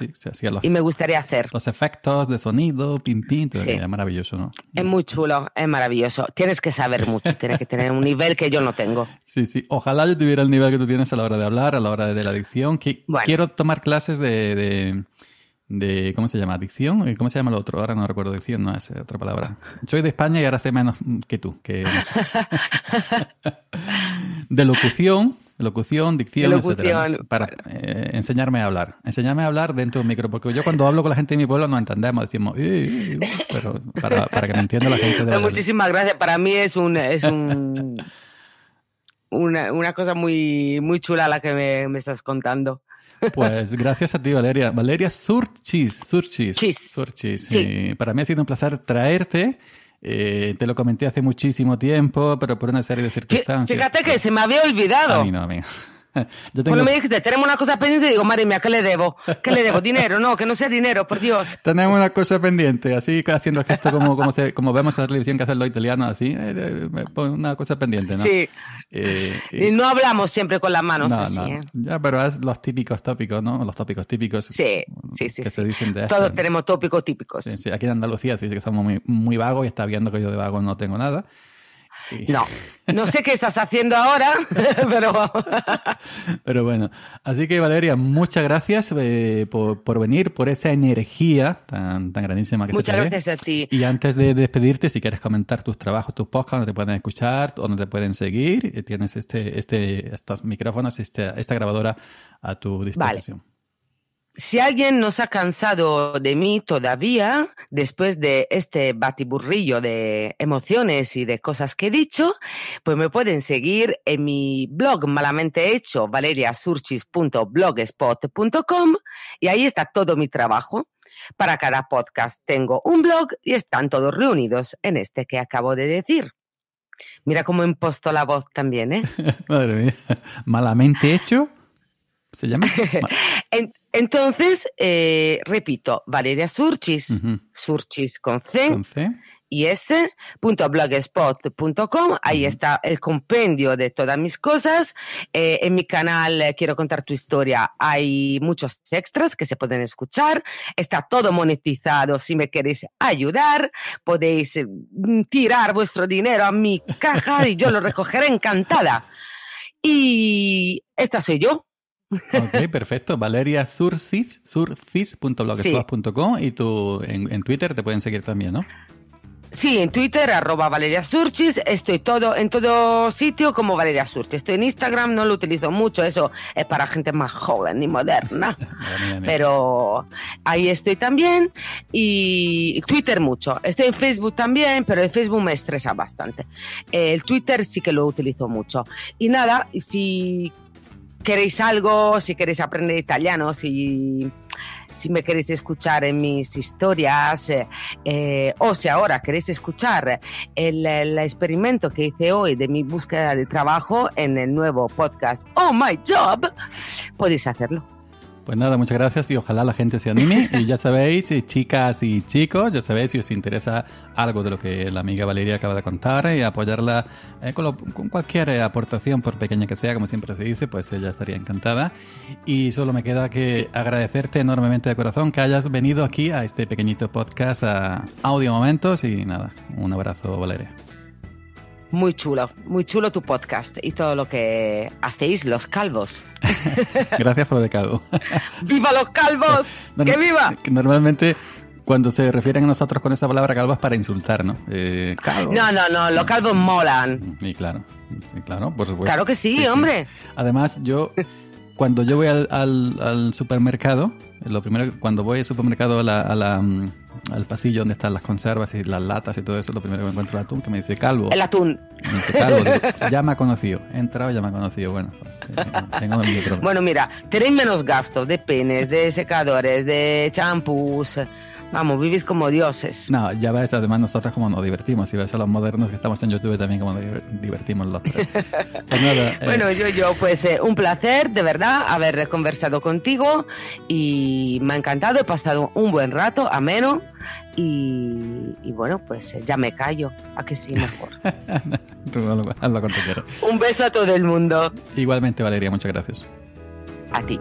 y me gustaría hacer. Los efectos de sonido, pim, pim, todo sí. es maravilloso, ¿no? Es muy chulo, es maravilloso. Tienes que saber mucho, tienes que tener un nivel que yo no tengo. <laughs> Sí, sí. Ojalá yo tuviera el nivel que tú tienes a la hora de hablar, a la hora de, la adicción. Que Quiero tomar clases de de ¿cómo se llama? ¿Dicción? Eh, ¿Cómo se llama lo otro? Ahora no recuerdo dicción, no es otra palabra. Soy de España y ahora sé menos que tú. Que... <laughs> de locución, locución, dicción, Para eh, enseñarme a hablar. Enseñarme a hablar dentro del micro, porque yo cuando hablo con la gente de mi pueblo no entendemos, decimos, eh, pero para, que me entienda la gente. De muchísimas gracias. Para mí es un... Es Una, cosa muy, muy chula la que me estás contando. Pues gracias a ti, Valeria. Valeria Surchis. Surchis. Surchis. Eh, para mí ha sido un placer traerte. Eh, te lo comenté hace muchísimo tiempo, pero por una serie de circunstancias. Fíjate que se me había olvidado. <laughs> Cuando me dijiste, tenemos una cosa pendiente, digo, madre mía, ¿qué le debo? ¿Qué le debo? Dinero, no, que no sea dinero, por Dios. <laughs> Tenemos una cosa pendiente, así haciendo gestos como, como, como vemos en la televisión que hacen los italianos, así, eh, una cosa pendiente, ¿no? Sí. Eh, y no hablamos siempre con las manos así. ¿eh? Ya, pero es los típicos tópicos, ¿no? Los tópicos típicos. Sí, sí, sí. Que se dicen de Todos tenemos tópicos típicos. Sí, sí. Aquí en Andalucía sí que somos muy, muy vagos y está viendo que yo de vago no tengo nada. No, no sé qué estás haciendo ahora, <laughs> pero... <laughs> pero bueno, así que Valeria, muchas gracias eh, por, venir, por esa energía tan, grandísima que muchas se Muchas gracias a ti. Y antes de despedirte, si quieres comentar tus trabajos, tus podcasts, donde te pueden escuchar, donde te pueden seguir, eh, tienes este, este, estos micrófonos, esta, esta grabadora a tu disposición si alguien nos ha cansado de mí todavía, después de este batiburrillo de emociones y de cosas que he dicho, pues me pueden seguir en mi blog malamente hecho, valeriasurchis.blogspot.com, y ahí está todo mi trabajo. Para cada podcast tengo un blog y están todos reunidos en este que acabo de decir. Mira cómo imposto la voz también, ¿eh? <laughs> Madre mía, malamente hecho. ¿Se llama? <laughs> Entonces, eh, repito, Valeria Surchis, Surchis con C. Con Punto blogspot.com. Ahí está el compendio de todas mis cosas. Eh, en mi canal eh, Quiero contar tu historia hay muchos extras que se pueden escuchar. Está todo monetizado. Si me queréis ayudar, podéis mm, tirar vuestro dinero a mi caja y yo lo recogeré encantada. Y esta soy yo, Ok, perfecto. Valeria Surcis, y tú en, Twitter te pueden seguir también, ¿no? Sí, en Twitter, arroba Valeria Surchis, estoy todo, en todo sitio como Valeria Surchis. Estoy en Instagram, no lo utilizo mucho, eso es para gente más joven y moderna. <laughs> Pero ahí estoy también y Twitter mucho. Estoy en Facebook también, pero el Facebook me estresa bastante. El Twitter sí que lo utilizo mucho. Y nada, si queréis algo, si queréis aprender italiano, si, si me queréis escuchar en mis historias, eh, eh, o si ahora queréis escuchar el, el, experimento que hice hoy de mi búsqueda de trabajo en el nuevo podcast Oh My Job, podéis hacerlo. Pues nada, muchas gracias y ojalá la gente se anime. y ya sabéis, eh, chicas y chicos, ya sabéis si os interesa algo de lo que la amiga Valeria acaba de contar y eh, apoyarla eh, con, cualquier aportación, por pequeña que sea, como siempre se dice, pues ella estaría encantada. Y solo me queda que agradecerte enormemente de corazón que hayas venido aquí a este pequeñito podcast a Audio Momentos y nada, un abrazo Valeria. Muy chulo, muy chulo tu podcast y todo lo que hacéis los calvos. <laughs> Gracias por lo de calvo. <laughs> ¡Viva los calvos! <laughs> ¡Que viva! Normalmente cuando se refieren a nosotros con esa palabra calvo es para insultar, ¿no? Eh, no, no, no, los calvos molan. Y claro, sí, claro, por supuesto. Claro que sí, hombre. Además, yo cuando yo voy al, supermercado, lo primero cuando voy al supermercado a la mm, al pasillo donde están las conservas y las latas y todo eso, lo primero que encuentro es el atún, que me dice calvo. El atún. Me dice calvo. <laughs> ya me ha conocido. He entrado y ya me ha conocido. Bueno, pues, eh, tengo Bueno, mira, tenéis menos gastos de penes, de secadores, de champús. Vamos, vivís como dioses. No, ya ves, además nosotros como nos divertimos. y ves a los modernos que estamos en YouTube también como nos divertimos los tres. <laughs> Pues eh. Bueno, yo, yo, pues eh, un placer, de verdad, haber conversado contigo y me ha encantado, he pasado un buen rato, ameno. Y, y bueno, pues eh, ya me callo. A que sí, mejor. <laughs> Tú no lo, Un beso a todo el mundo. Igualmente, Valeria, muchas gracias. A ti.